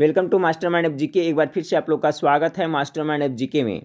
welcome to master mind F G के एक बार फिर से आप लोग का स्वागत है मास्टर माइंड एफ जी के में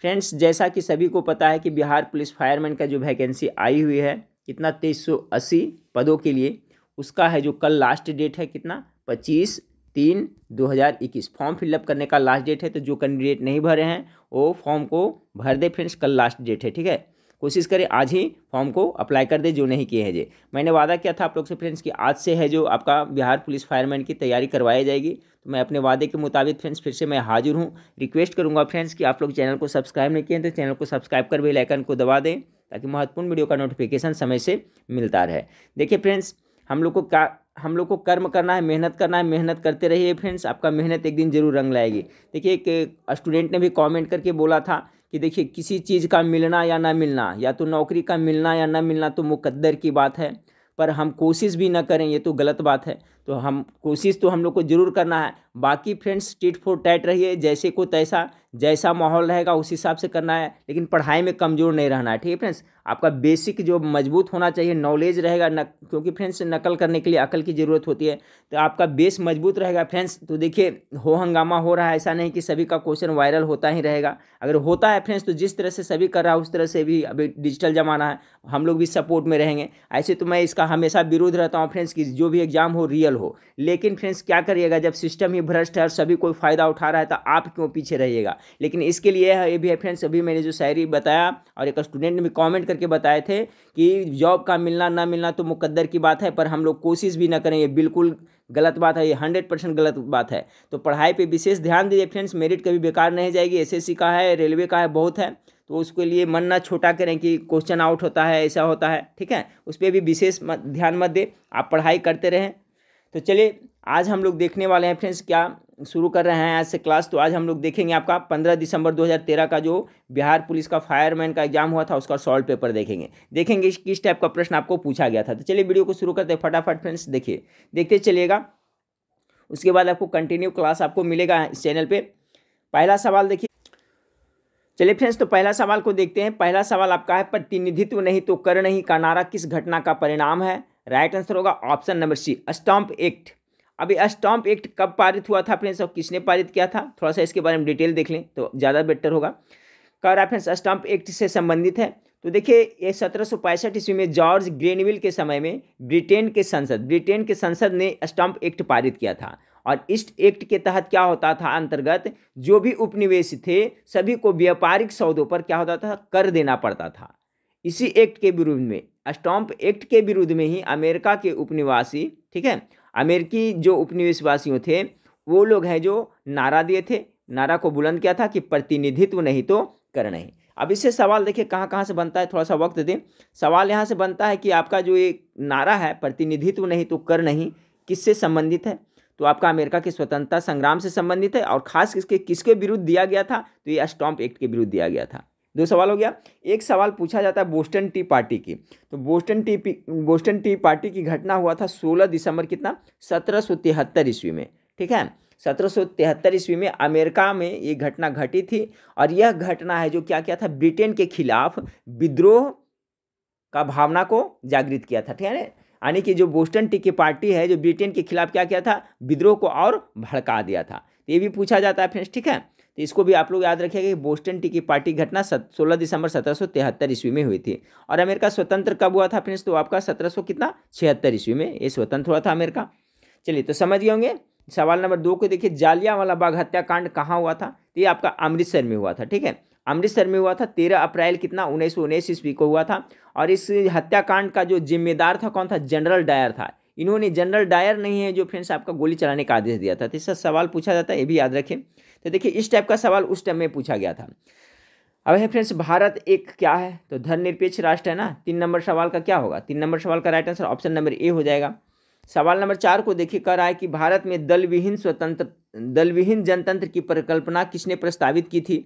फ्रेंड्स जैसा कि सभी को पता है कि बिहार पुलिस फायरमैन का जो वैकेंसी आई हुई है कितना तेईस सौ अस्सी पदों के लिए उसका है जो कल लास्ट डेट है कितना पच्चीस तीन दो हज़ार इक्कीस फॉर्म फिलअप करने का लास्ट डेट है तो जो कैंडिडेट नहीं भरे हैं वो फॉर्म को भर दे फ्रेंड्स कल लास्ट डेट है ठीक है कोशिश करें आज ही फॉर्म को अप्लाई कर दें जो नहीं किए हैं जे मैंने वादा किया था आप लोग से फ्रेंड्स कि आज से है जो आपका बिहार पुलिस फायरमैन की तैयारी करवाई जाएगी तो मैं अपने वादे के मुताबिक फ्रेंड्स फिर से मैं हाजिर हूँ रिक्वेस्ट करूँगा फ्रेंड्स कि आप लोग चैनल को सब्सक्राइब नहीं किए तो चैनल को सब्सक्राइब कर बेल लाइकन को दबा दें ताकि महत्वपूर्ण वीडियो का नोटिफिकेशन समय से मिलता रहे देखिए फ्रेंड्स हम लोग को का हम लोग को कर्म करना है मेहनत करना है मेहनत करते रहिए फ्रेंड्स आपका मेहनत एक दिन जरूर रंग लाएगी देखिए एक स्टूडेंट ने भी कमेंट करके बोला था कि देखिए किसी चीज़ का मिलना या ना मिलना या तो नौकरी का मिलना या ना मिलना तो मुकद्दर की बात है पर हम कोशिश भी ना करें ये तो गलत बात है तो हम कोशिश तो हम लोग को जरूर करना है बाकी फ्रेंड्स टिट फोर टाइट रहिए जैसे को तैसा जैसा माहौल रहेगा उस हिसाब से करना है लेकिन पढ़ाई में कमज़ोर नहीं रहना है ठीक है फ्रेंड्स आपका बेसिक जो मजबूत होना चाहिए नॉलेज रहेगा न क्योंकि फ्रेंड्स नकल करने के लिए अकल की ज़रूरत होती है तो आपका बेस मजबूत रहेगा फ्रेंड्स तो देखिए हो हंगामा हो रहा है ऐसा नहीं कि सभी का क्वेश्चन वायरल होता ही रहेगा अगर होता है फ्रेंड्स तो जिस तरह से सभी कर रहा है उस तरह से भी अभी डिजिटल ज़माना है हम लोग भी सपोर्ट में रहेंगे ऐसे तो मैं इसका हमेशा विरोध रहता हूँ फ्रेंड्स कि जो भी एग्ज़ाम हो रियल डिजिटल हो लेकिन फ्रेंड्स क्या करिएगा जब सिस्टम ही भ्रष्ट है और सभी कोई फ़ायदा उठा रहा है तो आप क्यों पीछे रहिएगा लेकिन इसके लिए ये भी है फ्रेंड्स अभी मैंने जो शायरी बताया और एक स्टूडेंट ने भी कॉमेंट करके बताए थे कि जॉब का मिलना ना मिलना तो मुकद्दर की बात है पर हम लोग कोशिश भी ना करें ये बिल्कुल गलत बात है ये हंड्रेड परसेंट गलत बात है तो पढ़ाई पे विशेष ध्यान दीजिए फ्रेंड्स मेरिट कभी बेकार नहीं जाएगी एसएससी का है रेलवे का है बहुत है तो उसके लिए मन ना छोटा करें कि क्वेश्चन आउट होता है ऐसा होता है ठीक है उस पर भी विशेष ध्यान मत दे आप पढ़ाई करते रहें तो चलिए आज हम लोग देखने वाले हैं फ्रेंड्स क्या शुरू कर रहे हैं आज से क्लास तो आज हम लोग देखेंगे आपका 15 दिसंबर 2013 का जो बिहार पुलिस का फायरमैन का एग्जाम हुआ था उसका सॉल्व पेपर देखेंगे देखेंगे किस टाइप का प्रश्न आपको पूछा गया था तो चलिए वीडियो को शुरू करते हैं फटाफट फ्रेंड्स देखिए देखते चलिएगा उसके बाद आपको कंटिन्यू क्लास आपको मिलेगा इस चैनल पर पहला सवाल देखिए चलिए फ्रेंड्स तो पहला सवाल को देखते हैं पहला सवाल आपका है प्रतिनिधित्व नहीं तो कर नहीं का नारा किस घटना का परिणाम है राइट आंसर होगा option number C stamp act अभी स्टॉम्प एक्ट कब पारित हुआ था फ्रेंड्स और किसने पारित किया था थोड़ा सा इसके बारे में डिटेल देख लें तो ज़्यादा बेटर होगा कर फ्रेंड्स स्टॉम्प एक्ट से संबंधित है तो देखिए ये सत्रह सौ पैंसठ ईस्वी में जॉर्ज ग्रेनविल के समय में ब्रिटेन के संसद ब्रिटेन के संसद ने स्टम्प एक्ट पारित किया था और इस एक्ट के तहत क्या होता था अंतर्गत जो भी उपनिवेश थे सभी को व्यापारिक सौदों पर क्या होता था कर देना पड़ता था इसी एक्ट के विरुद्ध में स्टॉम्प एक्ट के विरुद्ध में ही अमेरिका के उपनिवासी ठीक है अमेरिकी जो उपनिवेशवासियों थे वो लोग हैं जो नारा दिए थे नारा को बुलंद किया था कि प्रतिनिधित्व नहीं तो कर नहीं अब इससे सवाल देखिए कहाँ कहाँ से बनता है थोड़ा सा वक्त दें सवाल यहाँ से बनता है कि आपका जो ये नारा है प्रतिनिधित्व नहीं तो कर नहीं किससे संबंधित है तो आपका अमेरिका के स्वतंत्रता संग्राम से संबंधित है और खास किसके किसके विरुद्ध दिया गया था तो ये स्टॉम्प एक्ट के विरुद्ध दिया गया था दो सवाल हो गया एक सवाल पूछा जाता है बोस्टन टी पार्टी की तो Boston tea Boston tea party की घटना हुआ था सोलह दिसंबर कितना सत्रह सौ तिहत्तर ईस्वी में ठीक है सत्रह सौ तिहत्तर ईस्वी में अमेरिका में ये घटना घटी थी और यह घटना है जो क्या किया था ब्रिटेन के खिलाफ विद्रोह का भावना को जागृत किया था ठीक है यानी कि जो बोस्टन टी की पार्टी है जो ब्रिटेन के खिलाफ क्या किया था विद्रोह को और भड़का दिया था ये भी पूछा जाता है फ्रेंड्स ठीक है तो इसको भी आप लोग याद रखिएगा कि बोस्टन टी की पार्टी घटना सोलह दिसंबर सत्रह सौ तिहत्तर ईस्वी में हुई थी और अमेरिका स्वतंत्र कब हुआ था फ्रेंड्स तो आपका सत्रह सौ कितना छिहत्तर ईस्वी में ये स्वतंत्र हुआ था अमेरिका चलिए तो समझ गए होंगे सवाल नंबर दो को देखिए जालियावाला बाग हत्याकांड कहाँ हुआ था तो ये आपका अमृतसर में हुआ था ठीक है अमृतसर में हुआ था तेरह अप्रैल कितना उन्नीस सौ उन्नीस ईस्वी को हुआ था और इस हत्याकांड का जो जिम्मेदार था कौन था जनरल डायर था इन्होंने जनरल डायर नहीं है जो फ्रेंड्स आपका गोली चलाने का आदेश दिया था तो इसका सवाल पूछा जाता है ये भी याद रखें तो देखिए इस टाइप का सवाल उस टाइम में पूछा गया था अब है फ्रेंड्स भारत एक क्या है तो धर्मनिरपेक्ष राष्ट्र है ना तीन नंबर सवाल का क्या होगा तीन नंबर सवाल का right answer option number A हो जाएगा सवाल नंबर चार को देखिए कर रहा है कि भारत में दलविहीन स्वतंत्र दलविहीन जनतंत्र की परिकल्पना किसने प्रस्तावित की थी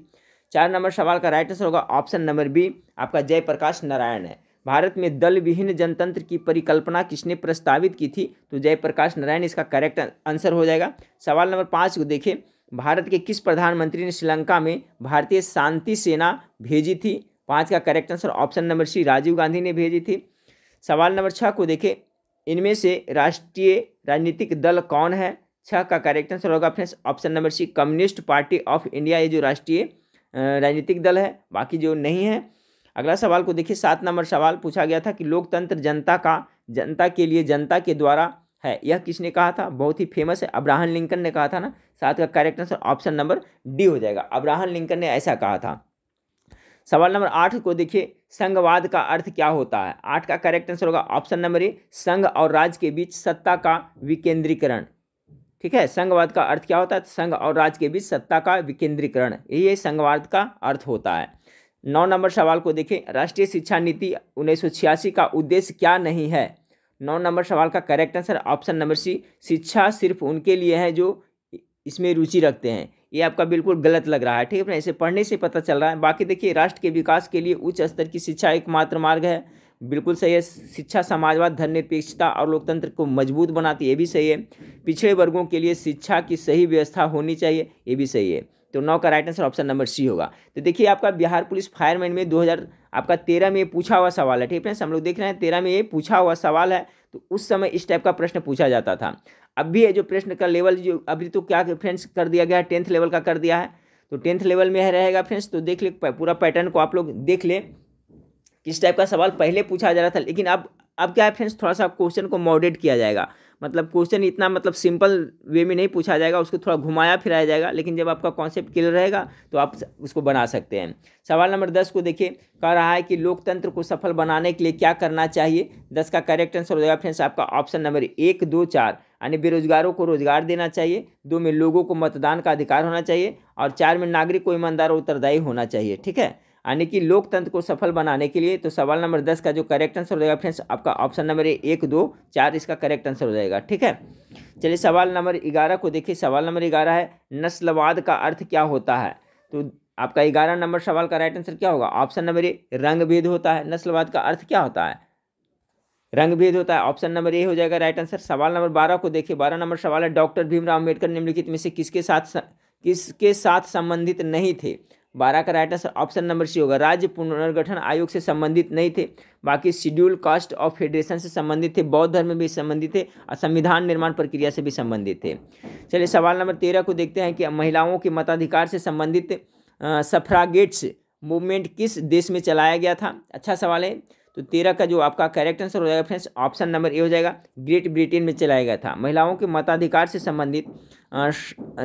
चार नंबर सवाल का राइट आंसर होगा ऑप्शन नंबर बी आपका जयप्रकाश नारायण है भारत में दल विहीन जनतंत्र की परिकल्पना किसने प्रस्तावित की थी तो जयप्रकाश नारायण इसका करेक्ट आंसर हो जाएगा सवाल नंबर पाँच को देखिए भारत के किस प्रधानमंत्री ने श्रीलंका में भारतीय शांति सेना भेजी थी पाँच का correct answer option number C Rajiv Gandhi ने भेजी थी सवाल नंबर छः को देखें इनमें से राष्ट्रीय राजनीतिक दल कौन है छः का करेक्ट आंसर होगा friends option number C Communist Party of India ये जो राष्ट्रीय राजनीतिक दल है बाकी जो नहीं है अगला सवाल को देखिए सात नंबर सवाल पूछा गया था कि लोकतंत्र जनता का जनता के लिए जनता के द्वारा है यह किसने कहा था बहुत ही फेमस है अब्राहम लिंकन ने कहा था ना साथ का correct answer option number D हो जाएगा अब्राहम लिंकन ने ऐसा कहा था सवाल नंबर आठ को देखिए संघवाद का अर्थ क्या होता है आठ का करेक्ट आंसर होगा ऑप्शन नंबर ए संघ और राज्य के बीच सत्ता का विकेंद्रीकरण ठीक है संघवाद का अर्थ क्या होता है संघ और राज्य के बीच सत्ता का विकेंद्रीकरण ये संघवाद का अर्थ होता है नौ नंबर सवाल को देखें राष्ट्रीय शिक्षा नीति उन्नीस का उद्देश्य क्या नहीं है नौ नंबर सवाल का correct answer option number C शिक्षा सिर्फ उनके लिए है जो इसमें रुचि रखते हैं ये आपका बिल्कुल गलत लग रहा है ठीक है ना इसे पढ़ने से पता चल रहा है बाकी देखिए राष्ट्र के विकास के लिए उच्च स्तर की शिक्षा एकमात्र मार्ग है बिल्कुल सही है शिक्षा समाजवाद धर्मनिरपेक्षता और लोकतंत्र को मजबूत बनाती है ये भी सही है पिछड़े वर्गों के लिए शिक्षा की सही व्यवस्था होनी चाहिए ये भी सही है तो नौ का right answer option number C होगा तो देखिए आपका बिहार पुलिस फायरमैन में दो आपका तेरह में ये पूछा हुआ सवाल है ठीक फ्रेंड्स हम लोग देख रहे हैं तेरह में ये पूछा हुआ सवाल है तो उस समय इस टाइप का प्रश्न पूछा जाता था अब भी ये जो प्रश्न का लेवल जो अभी तो क्या फ्रेंड्स कर दिया गया है टेंथ लेवल का कर दिया है तो टेंथ लेवल में रहेगा फ्रेंड्स तो देख ले पूरा पैटर्न को आप लोग देख ले किस टाइप का सवाल पहले पूछा जा रहा था लेकिन अब अब क्या है फ्रेंड्स थोड़ा सा क्वेश्चन को मॉडरेट किया जाएगा मतलब क्वेश्चन इतना मतलब सिंपल वे में नहीं पूछा जाएगा उसको थोड़ा घुमाया फिराया जाएगा लेकिन जब आपका कॉन्सेप्ट क्लियर रहेगा तो आप उसको बना सकते हैं सवाल नंबर दस को देखिए कह रहा है कि लोकतंत्र को सफल बनाने के लिए क्या करना चाहिए दस का करेक्ट आंसर हो जाएगा फ्रेंड्स आपका ऑप्शन नंबर एक दो चार यानी बेरोजगारों को रोजगार देना चाहिए दो में लोगों को मतदान का अधिकार होना चाहिए और चार में नागरिक को ईमानदार और उत्तरदायी होना चाहिए ठीक है यानी कि लोकतंत्र को सफल बनाने के लिए तो सवाल नंबर दस का जो करेक्ट आंसर हो जाएगा फ्रेंड्स आपका ऑप्शन नंबर एक दो चार इसका करेक्ट आंसर हो जाएगा ठीक है चलिए सवाल नंबर ग्यारह को देखिए सवाल नंबर ग्यारह है नस्लवाद का अर्थ क्या होता है तो आपका ग्यारह नंबर सवाल का राइट आंसर क्या होगा ऑप्शन नंबर ए रंगभेद होता है नस्लवाद का अर्थ क्या होता है रंगभेद होता है ऑप्शन नंबर ए हो जाएगा राइट आंसर सवाल नंबर बारह को देखिए बारह नंबर सवाल है डॉक्टर भीमराव अम्बेडकर निम्नलिखित में से किसके साथ किसके साथ संबंधित नहीं थे बारह का right answer option number C होगा राज्य पुनर्गठन आयोग से संबंधित नहीं थे बाकी शेड्यूल कास्ट ऑफ फेडरेशन से संबंधित थे बौद्ध धर्म में भी संबंधित थे और संविधान निर्माण प्रक्रिया से भी संबंधित थे चलिए सवाल नंबर तेरह को देखते हैं कि महिलाओं के मताधिकार से संबंधित सफ्रागेट्स मूवमेंट किस देश में चलाया गया था अच्छा सवाल है तो तेरह का जो आपका करेक्ट आंसर हो जाएगा फ्रेंड्स ऑप्शन नंबर ए हो जाएगा ग्रेट ब्रिटेन में चलाया गया था महिलाओं के मताधिकार से संबंधित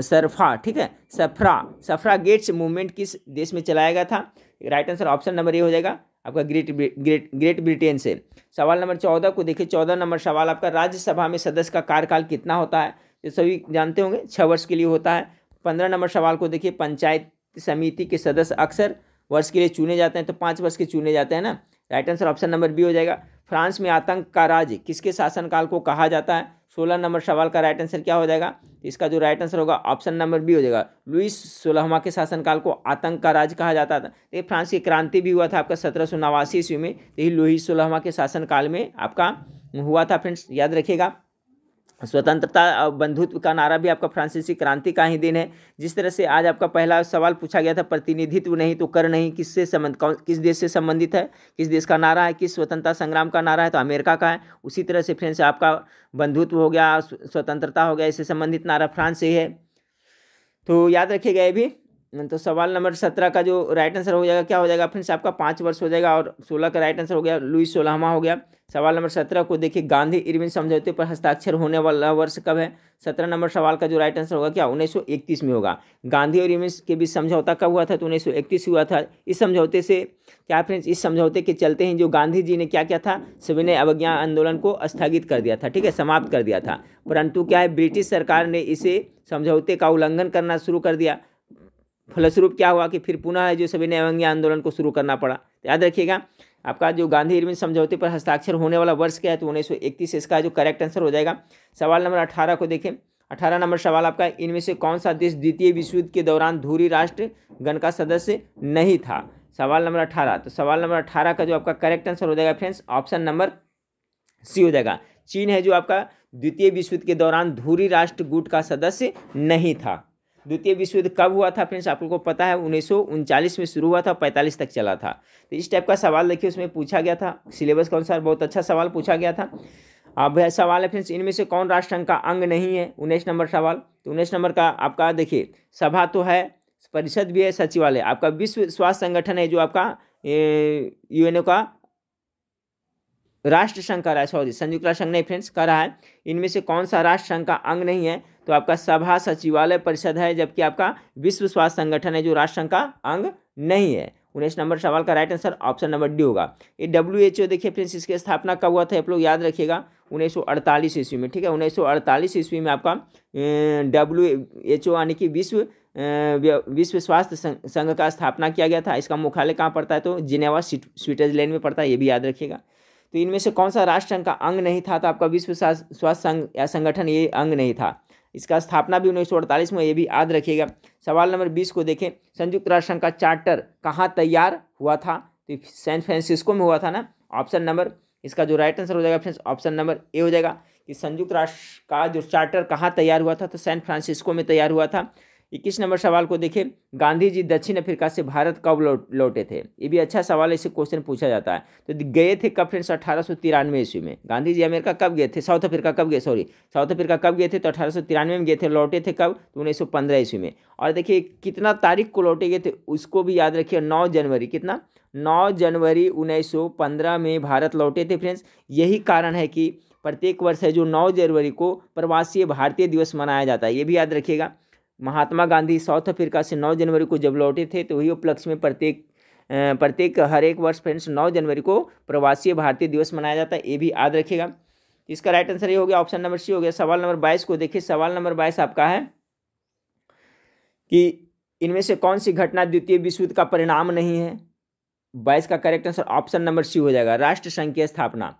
सरफा ठीक है सफरा सफरा गेट्स मूवमेंट किस देश में चलाया गया था right answer option number A हो जाएगा आपका ग्रेट ग्रेट ग्रेट ब्रिटेन से सवाल नंबर चौदह को देखिए चौदह नंबर सवाल आपका राज्यसभा में सदस्य का कार्यकाल कितना होता है तो सभी जानते होंगे छः वर्ष के लिए होता है पंद्रह नंबर सवाल को देखिए पंचायत समिति के सदस्य अक्सर वर्ष के लिए चुने जाते हैं तो पाँच वर्ष के चुने जाते हैं ना right answer option number B हो जाएगा फ्रांस में आतंक का राज्य किसके शासनकाल को कहा जाता है सोलह नंबर सवाल का राइट आंसर क्या हो जाएगा इसका जो राइट आंसर होगा ऑप्शन नंबर बी हो जाएगा लुइस सोलहवा के शासनकाल को आतंक का राज कहा जाता था देखिए तो फ्रांस की क्रांति भी हुआ था आपका सत्रह सौ नवासी ईस्वी में तो यही लुइस सोलहवा के शासनकाल में आपका हुआ था फ्रेंड्स याद रखिएगा स्वतंत्रता और बंधुत्व का नारा भी आपका फ्रांसीसी क्रांति का ही दिन है जिस तरह से आज आपका पहला सवाल पूछा गया था प्रतिनिधित्व नहीं तो कर नहीं किससे संबंध कौन किस देश से संबंधित है किस देश का नारा है किस स्वतंत्रता संग्राम का नारा है तो अमेरिका का है उसी तरह से फ्रेंड्स आपका बंधुत्व हो गया स्वतंत्रता हो गया इससे संबंधित नारा फ्रांस से है तो याद रखिएगा ये भी तो सवाल नंबर सत्रह का जो राइट आंसर हो जाएगा क्या हो जाएगा से आपका पाँच वर्ष हो जाएगा और सोलह का राइट आंसर हो गया लुई सोलहवा हो गया सवाल नंबर सत्रह को देखिए गांधी इरविन समझौते पर हस्ताक्षर होने वाला वर्ष कब है सत्रह नंबर सवाल का जो राइट आंसर होगा क्या उन्नीस में होगा गांधी और इरविन के बीच समझौता कब हुआ था तो उन्नीस हुआ था इस समझौते से क्या फ्रेंड्स इस समझौते के चलते ही जो गांधी जी ने क्या किया था सविनय अवज्ञा आंदोलन को स्थगित कर दिया था ठीक है समाप्त कर दिया था परंतु क्या है ब्रिटिश सरकार ने इसे समझौते का उल्लंघन करना शुरू कर दिया फलस्वरूप क्या हुआ कि फिर पुनः जो सभी न्यायंगी आंदोलन को शुरू करना पड़ा तो याद रखिएगा आपका जो गांधी इरविन समझौते पर हस्ताक्षर होने वाला वर्ष क्या है तो उन्नीस सौ इकतीस इसका जो करेक्ट आंसर हो जाएगा सवाल नंबर अठारह को देखें अठारह नंबर सवाल आपका इनमें से कौन सा देश द्वितीय विश्व युद्ध के दौरान धूरी राष्ट्र गण का सदस्य नहीं था सवाल नंबर अठारह तो सवाल नंबर अठारह का जो आपका करेक्ट आंसर हो जाएगा फ्रेंड्स ऑप्शन नंबर सी हो जाएगा चीन है जो आपका द्वितीय विश्व युद्ध के दौरान धूरी राष्ट्र गुट का सदस्य नहीं था द्वितीय विश्व युद्ध कब हुआ था फ्रेंड्स आप लोगों को पता है उन्नीस में शुरू हुआ था पैंतालीस तक चला था तो इस टाइप का सवाल देखिए उसमें पूछा गया था सिलेबस के अनुसार बहुत अच्छा सवाल पूछा गया था अब सवाल है फ्रेंड्स इनमें से कौन राष्ट्रसंघ का अंग नहीं है उन्नीस नंबर सवाल तो उन्नीस नंबर का आपका देखिए सभा तो है परिषद भी है सचिवालय आपका विश्व स्वास्थ्य संगठन है जो आपका यूएनओ का राष्ट्र संघ कह रहा है सॉरी संयुक्त राष्ट्र संघ नहीं फ्रेंड्स कह रहा है इनमें से कौन सा राष्ट्र संघ का अंग नहीं है तो आपका सभा सचिवालय परिषद है जबकि आपका विश्व स्वास्थ्य संगठन है जो राष्ट्रसंघ का अंग नहीं है उन्नीस नंबर सवाल का right answer option number D होगा ये डब्ल्यू एच ओ देखिए फ्रेंड्स इसकी स्थापना कब हुआ था आप लोग याद रखिएगा उन्नीस सौ अड़तालीस ईस्वी में ठीक है उन्नीस सौ अड़तालीस ईस्वी में आपका डब्ल्यू एच ओ यानी कि विश्व विश्व स्वास्थ्य संघ का स्थापना किया गया था इसका मुख्यालय कहाँ पड़ता है तो जिनेवा स्विट्जरलैंड में पड़ता है ये भी याद रखिएगा तो इनमें से कौन सा संघ का अंग नहीं था तो आपका विश्व स्वास्थ्य संघ या संगठन ये अंग नहीं था इसका स्थापना भी उन्नीस में ये भी याद रखिएगा सवाल नंबर बीस को देखें संयुक्त राष्ट्र संघ का चार्टर कहाँ तैयार हुआ था तो सैन फ्रांसिस्को में हुआ था ना ऑप्शन नंबर इसका जो राइट आंसर हो जाएगा फ्रेंड्स ऑप्शन नंबर ए हो जाएगा कि संयुक्त राष्ट्र का जो चार्टर कहाँ तैयार हुआ था तो सैन फ्रांसिस्को में तैयार हुआ था इक्कीस नंबर सवाल को देखिए गांधी जी दक्षिण अफ्रीका से भारत कब लौट लौटे थे ये भी अच्छा सवाल इसे क्वेश्चन पूछा जाता है तो गए थे कब फ्रेंड्स अठारह सौ तिरानवे ईस्वी में गांधी जी अमेरिका कब गए थे साउथ अफ्रीका कब गए सॉरी साउथ अफ्रीका कब गए थे तो अठारह सौ तिरानवे में गए थे लौटे थे कब तो उन्नीस सौ पंद्रह ईस्वी में और देखिए कितना तारीख को लौटे गए थे उसको भी याद रखिए नौ जनवरी कितना नौ जनवरी उन्नीस सौ पंद्रह में भारत लौटे थे फ्रेंड्स यही कारण है कि प्रत्येक वर्ष है जो नौ जनवरी को प्रवासी भारतीय दिवस मनाया जाता है ये भी याद रखिएगा महात्मा गांधी साउथ अफ्रीका से 9 जनवरी को जब लौटे थे तो वही उपलक्ष्य में प्रत्येक प्रत्येक हर एक वर्ष फ्रेंड्स 9 जनवरी को प्रवासी भारतीय दिवस मनाया जाता है ये भी याद रखिएगा इसका राइट आंसर ये हो गया ऑप्शन नंबर सी हो गया सवाल नंबर बाईस को देखिए सवाल नंबर बाईस आपका है कि इनमें से कौन सी घटना द्वितीय विश्व युद्ध का परिणाम नहीं है बाईस का correct answer option number C हो जाएगा राष्ट्र संघ की स्थापना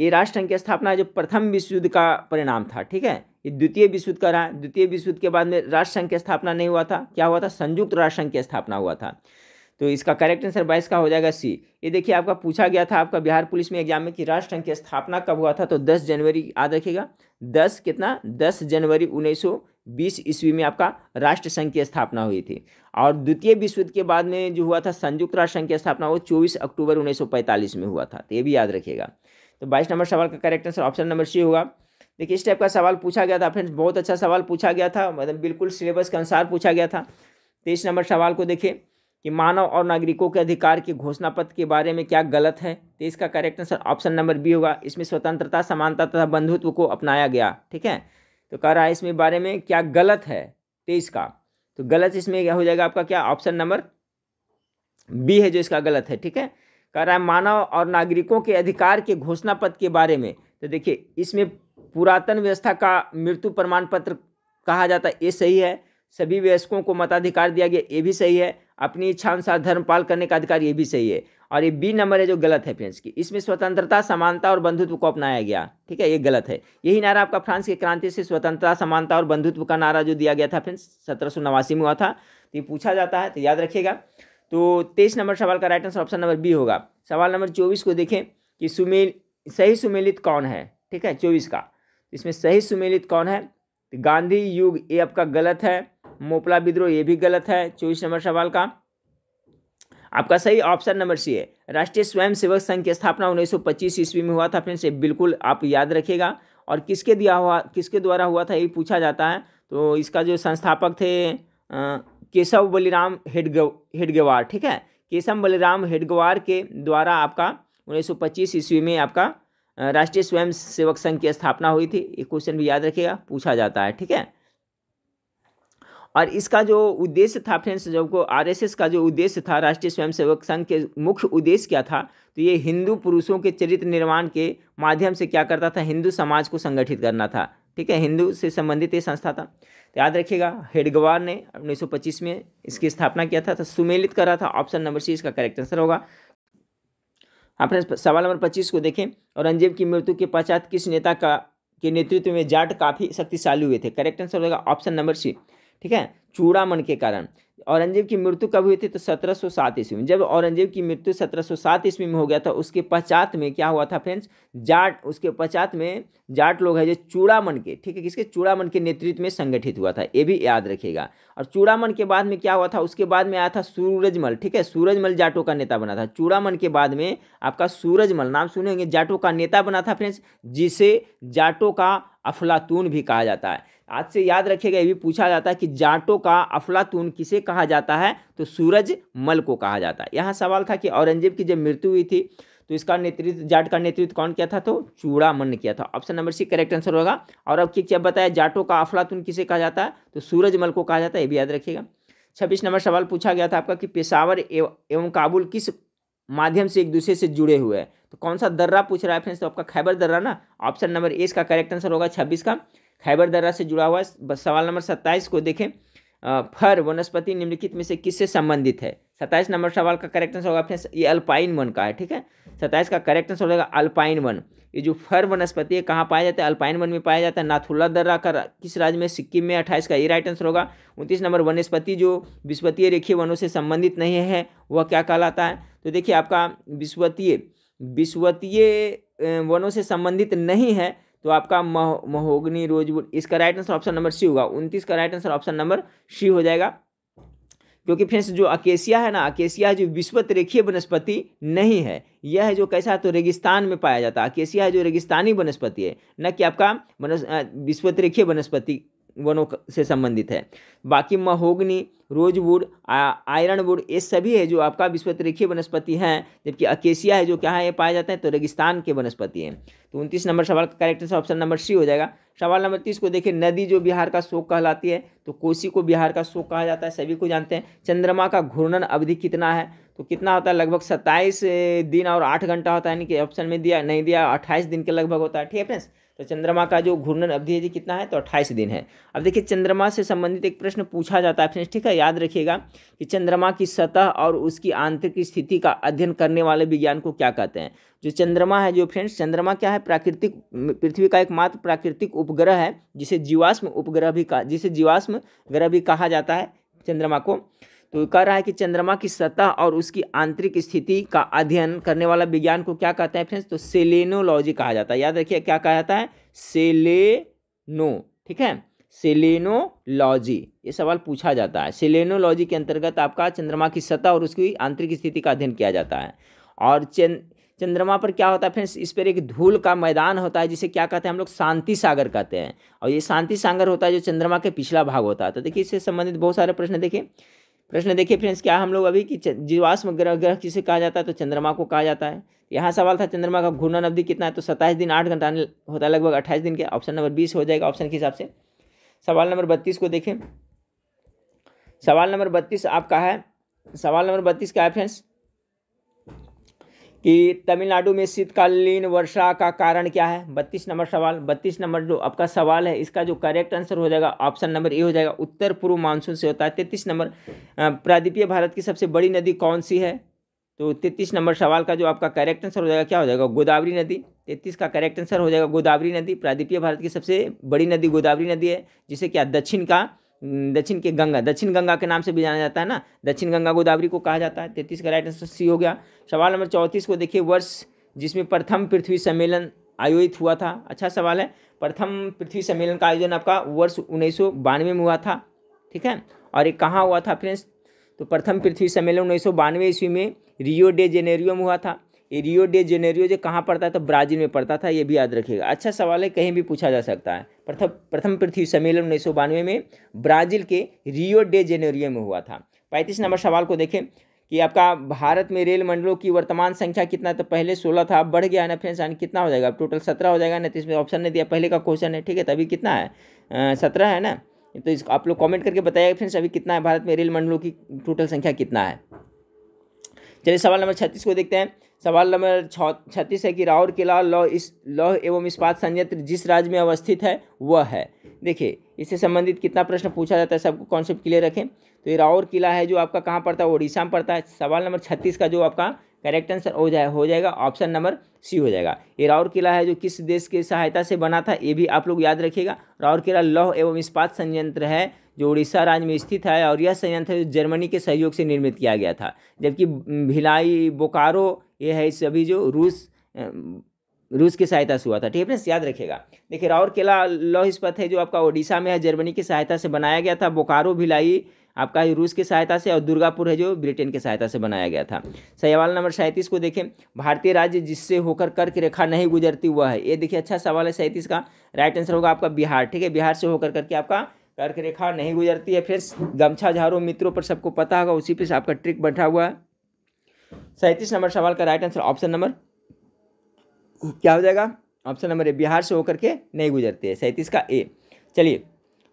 ये राष्ट्र संघ की स्थापना जो प्रथम विश्व युद्ध का परिणाम था ठीक है ये द्वितीय विश्व युद्ध का रहा द्वितीय विश्व युद्ध के बाद में राष्ट्रसंघ की स्थापना नहीं हुआ था क्या हुआ था संयुक्त राष्ट्र संघ की स्थापना हुआ था तो इसका करेक्ट आंसर बाईस का हो जाएगा सी ये देखिए आपका पूछा गया था आपका बिहार पुलिस में एग्जाम में कि राष्ट्र संघ की स्थापना कब हुआ था तो दस जनवरी याद रखिएगा दस कितना दस जनवरी बीस ईस्वी में आपका राष्ट्रसंघ की स्थापना हुई थी और द्वितीय विश्व युद्ध के बाद में जो हुआ था संयुक्त राष्ट्र संघ की स्थापना वो चौबीस अक्टूबर उन्नीस में हुआ था तो ये भी याद रखिएगा तो बाईस नंबर सवाल का correct answer option number C होगा देखिए इस टाइप का सवाल पूछा गया था फ्रेंड्स बहुत अच्छा सवाल पूछा गया था मतलब बिल्कुल सिलेबस के अनुसार पूछा गया था तेईस नंबर सवाल को देखिए कि मानव और नागरिकों के अधिकार के घोषणा पत्र के बारे में क्या गलत है तो इसका correct answer option number B होगा इसमें स्वतंत्रता समानता तथा बंधुत्व को अपनाया गया ठीक है तो कह रहा है इसमें बारे में क्या गलत है तेईस का तो गलत इसमें क्या हो जाएगा आपका क्या ऑप्शन नंबर बी है जो इसका गलत है ठीक है कह रहा है मानव और नागरिकों के अधिकार के घोषणा पत्र के बारे में तो देखिए इसमें पुरातन व्यवस्था का मृत्यु प्रमाण पत्र कहा जाता है ये सही है सभी वयस्कों को मताधिकार दिया गया ये भी सही है अपनी इच्छा अनुसार धर्मपाल करने का अधिकार ये भी सही है और ये बी नंबर है जो गलत है फ्रेंड्स की इसमें स्वतंत्रता समानता और बंधुत्व को अपनाया गया ठीक है ये गलत है यही नारा आपका फ्रांस की क्रांति से स्वतंत्रता समानता और बंधुत्व का नारा जो दिया गया था फ्रेंड्स सत्रह में हुआ था तो ये पूछा जाता है तो याद रखिएगा तो तेईस नंबर सवाल का right answer option number B होगा सवाल नंबर चौबीस को देखें कि सुमेल सही सुमेलित कौन है ठीक है चौबीस का इसमें सही सुमेलित कौन है तो गांधी युग ये आपका गलत है मोपला विद्रोह ये भी गलत है चौबीस नंबर सवाल का आपका सही ऑप्शन नंबर सी है राष्ट्रीय स्वयंसेवक संघ की स्थापना 1925 ईस्वी में हुआ था फ्रेंड्स ये बिल्कुल आप याद रखिएगा और किसके दिया हुआ किसके द्वारा हुआ था ये पूछा जाता है तो इसका जो संस्थापक थे आ, केशव बलिराम हेडगे हेडगेवार ठीक है केशव बलिराम हेडगेवार के द्वारा आपका 1925 ईस्वी में आपका राष्ट्रीय स्वयं सेवक संघ की स्थापना हुई थी ये क्वेश्चन भी याद रखिएगा पूछा जाता है ठीक है और इसका जो उद्देश्य था फ्रेंड्स जब को आरएसएस का जो उद्देश्य था राष्ट्रीय स्वयंसेवक संघ के मुख्य उद्देश्य क्या था तो ये हिंदू पुरुषों के चरित्र निर्माण के माध्यम से क्या करता था हिंदू समाज को संगठित करना था ठीक है हिंदू से संबंधित ये संस्था था तो याद रखिएगा हेडगवार ने 1925 में इसकी स्थापना किया था तो सुमेलित करा था ऑप्शन नंबर सी इसका करेक्ट आंसर होगा आपने हाँ सवाल नंबर पच्चीस को देखें औरंगजेब की मृत्यु के पश्चात किस नेता का के नेतृत्व में जाट काफ़ी शक्तिशाली हुए थे करेक्ट आंसर होगा ऑप्शन नंबर सी ठीक है चूड़ामन के कारण औरंगजेब की मृत्यु कब हुई थी तो सत्रह सौ सात ईस्वी में जब औरंगजेब की मृत्यु सत्रह सौ सात ईस्वी में हो गया था उसके पश्चात में क्या हुआ था फ्रेंड्स जाट उसके पश्चात में जाट लोग है जो चूड़ामन के ठीक है किसके चूड़ामन के नेतृत्व में संगठित हुआ था ये भी याद रखिएगा और चूड़ामन के बाद में क्या हुआ था उसके बाद में आया था सूरजमल ठीक है सूरजमल जाटों का नेता बना था चूड़ामन के बाद में आपका सूरजमल नाम सुनेंगे जाटों का नेता बना था फ्रेंड्स जिसे जाटों का अफलातून भी कहा जाता है आज से याद रखेगा ये भी पूछा जाता है कि जाटों का अफलातून किसे कहा जाता है तो सूरज मल को कहा जाता है यहाँ सवाल था कि औरंगजेब की जब मृत्यु हुई थी तो इसका नेतृत्व जाट का नेतृत्व कौन किया था तो चूड़ामन ने किया था option number C correct answer होगा और अब क्या बताया जाटों का अफलातून किसे कहा जाता है तो सूरज मल को कहा जाता है ये भी याद रखिएगा छब्बीस नंबर सवाल पूछा गया था आपका कि पेशावर एवं काबुल किस माध्यम से एक दूसरे से जुड़े हुए हैं तो कौन सा दर्रा पूछ रहा है फ्रेंड्स तो आपका खैबर दर्रा ना ऑप्शन नंबर ए इसका करेक्ट आंसर होगा छब्बीस का खैबर दर्रा से जुड़ा हुआ है सवाल नंबर सत्ताईस को देखें फर वनस्पति निम्नलिखित में से किससे संबंधित है सत्ताईस नंबर सवाल का करेक्ट आंसर होगा फ्रेंड्स ये अल्पाइन वन का है ठीक है सत्ताईस का करेक्ट आंसर होगा अल्पाइन वन ये जो फर वनस्पति है कहाँ पाया जाता है अल्पाइन वन में पाया जाता है नाथुल्ला दर्रा का किस राज्य में सिक्किम में अट्ठाईस का ये राइट आंसर होगा उनतीस नंबर वनस्पति जो विस्पतीय रेखीय वनों से संबंधित नहीं है वह क्या कहलाता है तो देखिए आपका विस्वतीय विस्वतीय वनों से संबंधित नहीं है तो आपका मह महोगनी रोजवुड इसका right answer option number C होगा उनतीस का right answer option number C हो जाएगा क्योंकि फ्रेंड्स जो अकेसिया है ना अकेसिया जो विश्वत रेखीय वनस्पति नहीं है यह है जो कैसा है तो रेगिस्तान में पाया जाता है अकेसिया है जो रेगिस्तानी वनस्पति है न कि आपका विश्वत रेखीय वनस्पति वनों से संबंधित है बाकी महोगनी रोजवुड वुड ये सभी है जो आपका विश्वतरेखीय वनस्पति हैं जबकि अकेशिया है जो क्या है ये पाया जाता है तो रेगिस्तान के वनस्पति हैं तो उनतीस नंबर सवाल का correct answer option number C हो जाएगा सवाल नंबर तीस को देखिए नदी जो बिहार का शोक कहलाती है तो कोसी को बिहार का शोक कहा जाता है सभी को जानते हैं चंद्रमा का घूर्णन अवधि कितना है तो कितना होता है लगभग सत्ताईस दिन और आठ घंटा होता है यानी कि ऑप्शन में दिया नहीं दिया अट्ठाईस दिन के लगभग होता है ठीक है फ्रेंड्स तो चंद्रमा का जो घूर्णन अवधि है जी कितना है तो अट्ठाईस दिन है अब देखिए चंद्रमा से संबंधित एक प्रश्न पूछा जाता है फ्रेंड्स ठीक है याद रखिएगा कि चंद्रमा की सतह और उसकी आंतरिक स्थिति का अध्ययन करने वाले विज्ञान को क्या कहते हैं जो चंद्रमा है जो फ्रेंड्स चंद्रमा क्या है प्राकृतिक पृथ्वी का एकमात्र प्राकृतिक उपग्रह है जिसे जीवाश्म उपग्रह भी कहा जिसे जीवाश्म ग्रह भी कहा जाता है चंद्रमा को तो कह रहा है कि चंद्रमा की सतह और उसकी आंतरिक स्थिति का अध्ययन करने वाला विज्ञान को क्या कहते हैं फ्रेंड्स तो सेलेनोलॉजी कहा जाता है याद रखिए क्या कहा जाता है सेलेनो ठीक है सेलेनोलॉजी ये सवाल पूछा जाता है सेलेनोलॉजी के अंतर्गत आपका चंद्रमा की सतह और उसकी आंतरिक स्थिति का अध्ययन किया जाता है और चंद चंद्रमा पर क्या होता है फ्रेंड्स इस पर एक धूल का मैदान होता है जिसे क्या कहते हैं हम लोग शांति सागर कहते हैं और ये शांति सागर होता है जो चंद्रमा के पिछला भाग होता है तो देखिए इससे संबंधित बहुत सारे प्रश्न देखिए प्रश्न देखिए फ्रेंड्स क्या हम लोग अभी कि जीवाश्म ग्रह ग्रह किसे कहा जाता है तो चंद्रमा को कहा जाता है यहाँ सवाल था चंद्रमा का घूर्णन अवधि कितना है तो सत्ताईस दिन आठ घंटा होता है लगभग अट्ठाईस दिन के ऑप्शन नंबर बीस हो जाएगा ऑप्शन के हिसाब से सवाल नंबर बत्तीस को देखें सवाल नंबर बत्तीस आपका है सवाल नंबर बत्तीस का है फ्रेंड्स कि तमिलनाडु में शीतकालीन वर्षा का कारण क्या है बत्तीस नंबर सवाल बत्तीस नंबर जो आपका सवाल है इसका जो करेक्ट आंसर हो जाएगा ऑप्शन नंबर ए हो जाएगा उत्तर पूर्व मानसून से होता है तैंतीस नंबर प्रादीपीय भारत की सबसे बड़ी नदी कौन सी है तो तैंतीस नंबर सवाल का जो आपका करेक्ट आंसर हो जाएगा क्या हो जाएगा गोदावरी नदी तैतीस का करेक्ट आंसर हो जाएगा गोदावरी नदी प्रादीपीय भारत की सबसे बड़ी नदी गोदावरी नदी है जिसे क्या दक्षिण का दक्षिण के गंगा दक्षिण गंगा के नाम से भी जाना जाता है ना दक्षिण गंगा गोदावरी को कहा जाता है तैतीस का राइट आंसर सी हो गया सवाल नंबर चौंतीस को देखिए वर्ष जिसमें प्रथम पृथ्वी सम्मेलन आयोजित हुआ था अच्छा सवाल है प्रथम पृथ्वी सम्मेलन का आयोजन आपका वर्ष उन्नीस में हुआ था ठीक है और ये कहाँ हुआ था फ्रेंड्स तो प्रथम पृथ्वी सम्मेलन उन्नीस ईस्वी में रियो डे जेनेरियो में हुआ था रियो डे जेनेरियो जो कहाँ पड़ता है तो ब्राज़ील में पड़ता था ये भी याद रखिएगा अच्छा सवाल है कहीं भी पूछा जा सकता है प्रथम प्रथम पृथ्वी सम्मेलन उन्नीस में ब्राज़ील के रियो डे जेनेरियो में हुआ था पैंतीस नंबर सवाल को देखें कि आपका भारत में रेल मंडलों की वर्तमान संख्या कितना तो पहले सोलह था अब बढ़ गया ना फ्रेंड्स यानी कितना हो जाएगा अब टोटल सत्रह हो जाएगा ना तो इसमें ऑप्शन नहीं दिया पहले का क्वेश्चन है ठीक है तभी कितना है सत्रह है ना तो इसको आप लोग कमेंट करके बताइएगा फ्रेंड्स अभी कितना है भारत में रेल मंडलों की टोटल संख्या कितना है चलिए सवाल नंबर छत्तीस को देखते हैं सवाल नंबर छत्तीस है कि राउर किला लौह इस लौह एवं इस्पात संयंत्र जिस राज्य में अवस्थित है वह है देखिए इससे संबंधित कितना प्रश्न पूछा जाता है सबको कॉन्सेप्ट क्लियर रखें तो ये राउर किला है जो आपका कहाँ पड़ता है ओडिशा में पड़ता है सवाल नंबर छत्तीस का जो आपका करेक्ट आंसर हो जाए हो जाएगा ऑप्शन नंबर सी हो जाएगा ये राउर किला है जो किस देश की सहायता से बना था ये भी आप लोग याद रखिएगा राउर किला लौह एवं इस्पात संयंत्र है जो उड़ीसा राज्य में स्थित है और यह संयंत्र जर्मनी के सहयोग से निर्मित किया गया था जबकि भिलाई बोकारो ये है सभी जो रूस रूस की सहायता से हुआ था ठीक है फ्रेंड्स याद रखिएगा देखिए राउरकेला लौह इस्पत है जो आपका ओडिशा में है जर्मनी की सहायता से बनाया गया था बोकारो भिलाई आपका रूस की सहायता से और दुर्गापुर है जो ब्रिटेन की सहायता से बनाया गया था सवाल नंबर सैंतीस को देखें भारतीय राज्य जिससे होकर कर्क रेखा नहीं गुजरती हुआ है ये देखिए अच्छा सवाल है सैंतीस का राइट आंसर होगा आपका बिहार ठीक है बिहार से होकर करके आपका कर्क रेखा नहीं गुजरती है फ्रेंड्स गमछा झारो मित्रों पर सबको पता होगा उसी पर आपका ट्रिक बैठा हुआ है सैंतीस नंबर सवाल का राइट आंसर ऑप्शन नंबर क्या हो जाएगा ऑप्शन नंबर ए बिहार से होकर के नहीं गुजरते हैं सैंतीस का ए चलिए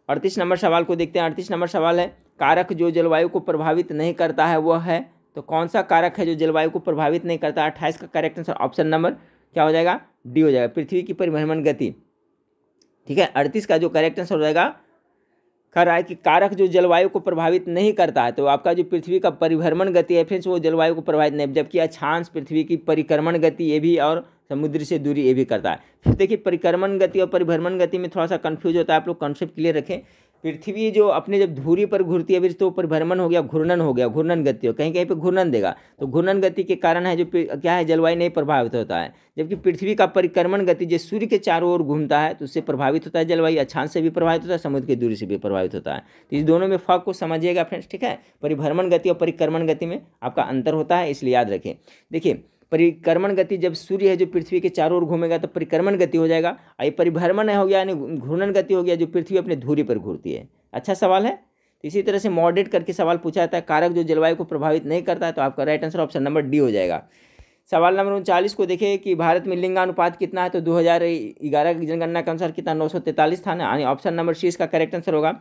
अड़तीस नंबर सवाल को देखते हैं अड़तीस नंबर सवाल है कारक जो जलवायु को प्रभावित नहीं करता है वह है तो कौन सा कारक है जो जलवायु को प्रभावित नहीं करता अट्ठाईस का करेक्ट आंसर ऑप्शन नंबर क्या हो जाएगा डी हो जाएगा पृथ्वी की परिभ्रमण गति ठीक है अड़तीस का जो करेक्ट आंसर हो जाएगा कर रहा है कि कारक जो जलवायु को प्रभावित नहीं करता है तो आपका जो पृथ्वी का परिभ्रमण गति है फ्रेंड्स वो जलवायु को प्रभावित नहीं जबकि अच्छांश पृथ्वी की परिक्रमण गति ये भी और समुद्र से दूरी ये भी करता है फिर देखिए परिक्रमण गति और परिभ्रमण गति में थोड़ा सा कन्फ्यूज होता है आप लोग कॉन्सेप्ट क्लियर रखें पृथ्वी जो अपने जब धूरी पर घूरती है फिर तो ऊपर भ्रमण हो गया घूर्णन हो गया घूर्णन गति हो कहीं कहीं पे घूर्णन देगा तो घूर्णन गति के कारण है जो क्या है जलवायु नहीं प्रभावित होता है जबकि पृथ्वी का परिक्रमण गति जो सूर्य के चारों ओर घूमता है तो उससे प्रभावित होता है जलवायु अछान से भी प्रभावित होता है समुद्र की दूरी से भी प्रभावित होता है तो इस दोनों में फर्क को समझिएगा फ्रेंड्स ठीक है परिभ्रमण गति और परिक्रमण गति में आपका अंतर होता है इसलिए याद रखें देखिए परिक्रमण गति जब सूर्य है जो पृथ्वी के चारों ओर घूमेगा तो परिक्रमण गति हो जाएगा और ये परिभ्रमण हो गया यानी घूर्णन गति हो गया जो पृथ्वी अपने धूरी पर घूरती है अच्छा सवाल है तो इसी तरह से मॉडरेट करके सवाल पूछा जाता है कारक जो जलवायु को प्रभावित नहीं करता है तो आपका right answer option number D हो जाएगा सवाल नंबर उनचालीस को देखिए कि भारत में लिंगानुपात कितना है तो 2011 की जनगणना के अनुसार कितना नौ सौ तैंतालीस था ना यानी ऑप्शन नंबर सी इसका करेक्ट आंसर होगा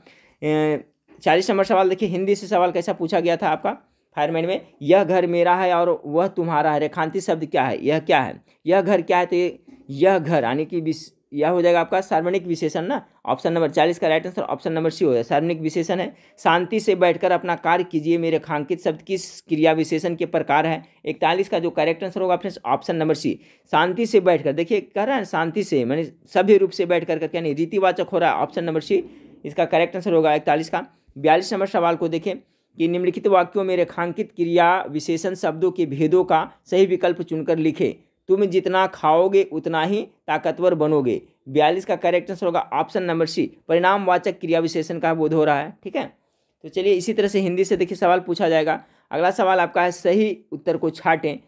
चालीस नंबर सवाल देखिए हिंदी से सवाल कैसा पूछा गया था आपका फायरमैन में यह घर मेरा है और वह तुम्हारा है रेखांति शब्द क्या है यह क्या है यह घर क्या है तो यह घर यानी कि यह हो जाएगा आपका सार्वजनिक विशेषण ना ऑप्शन नंबर चालीस का right answer option number C हो जाएगा सार्वजनिक विशेषण है शांति से बैठकर अपना कार्य कीजिए मेरे खांकित शब्द किस क्रिया विशेषण के प्रकार है इकतालीस का जो करेक्ट आंसर होगा फ्रेंड्स ऑप्शन नंबर सी शांति से बैठकर देखिए कह रहा है शांति से मैंने सभ्य रूप से बैठ कर यानी रीतिवाचक हो रहा है ऑप्शन नंबर सी इसका करेक्ट आंसर होगा इकतालीस का बयालीस नंबर सवाल को देखें कि निम्नलिखित वाक्यों में रेखांकित क्रिया विशेषण शब्दों के भेदों का सही विकल्प चुनकर लिखें तुम जितना खाओगे उतना ही ताकतवर बनोगे बयालीस का करेक्ट आंसर होगा ऑप्शन नंबर सी परिणामवाचक क्रिया विशेषण का बोध हो रहा है ठीक है तो चलिए इसी तरह से हिंदी से देखिए सवाल पूछा जाएगा अगला सवाल आपका है सही उत्तर को छाटें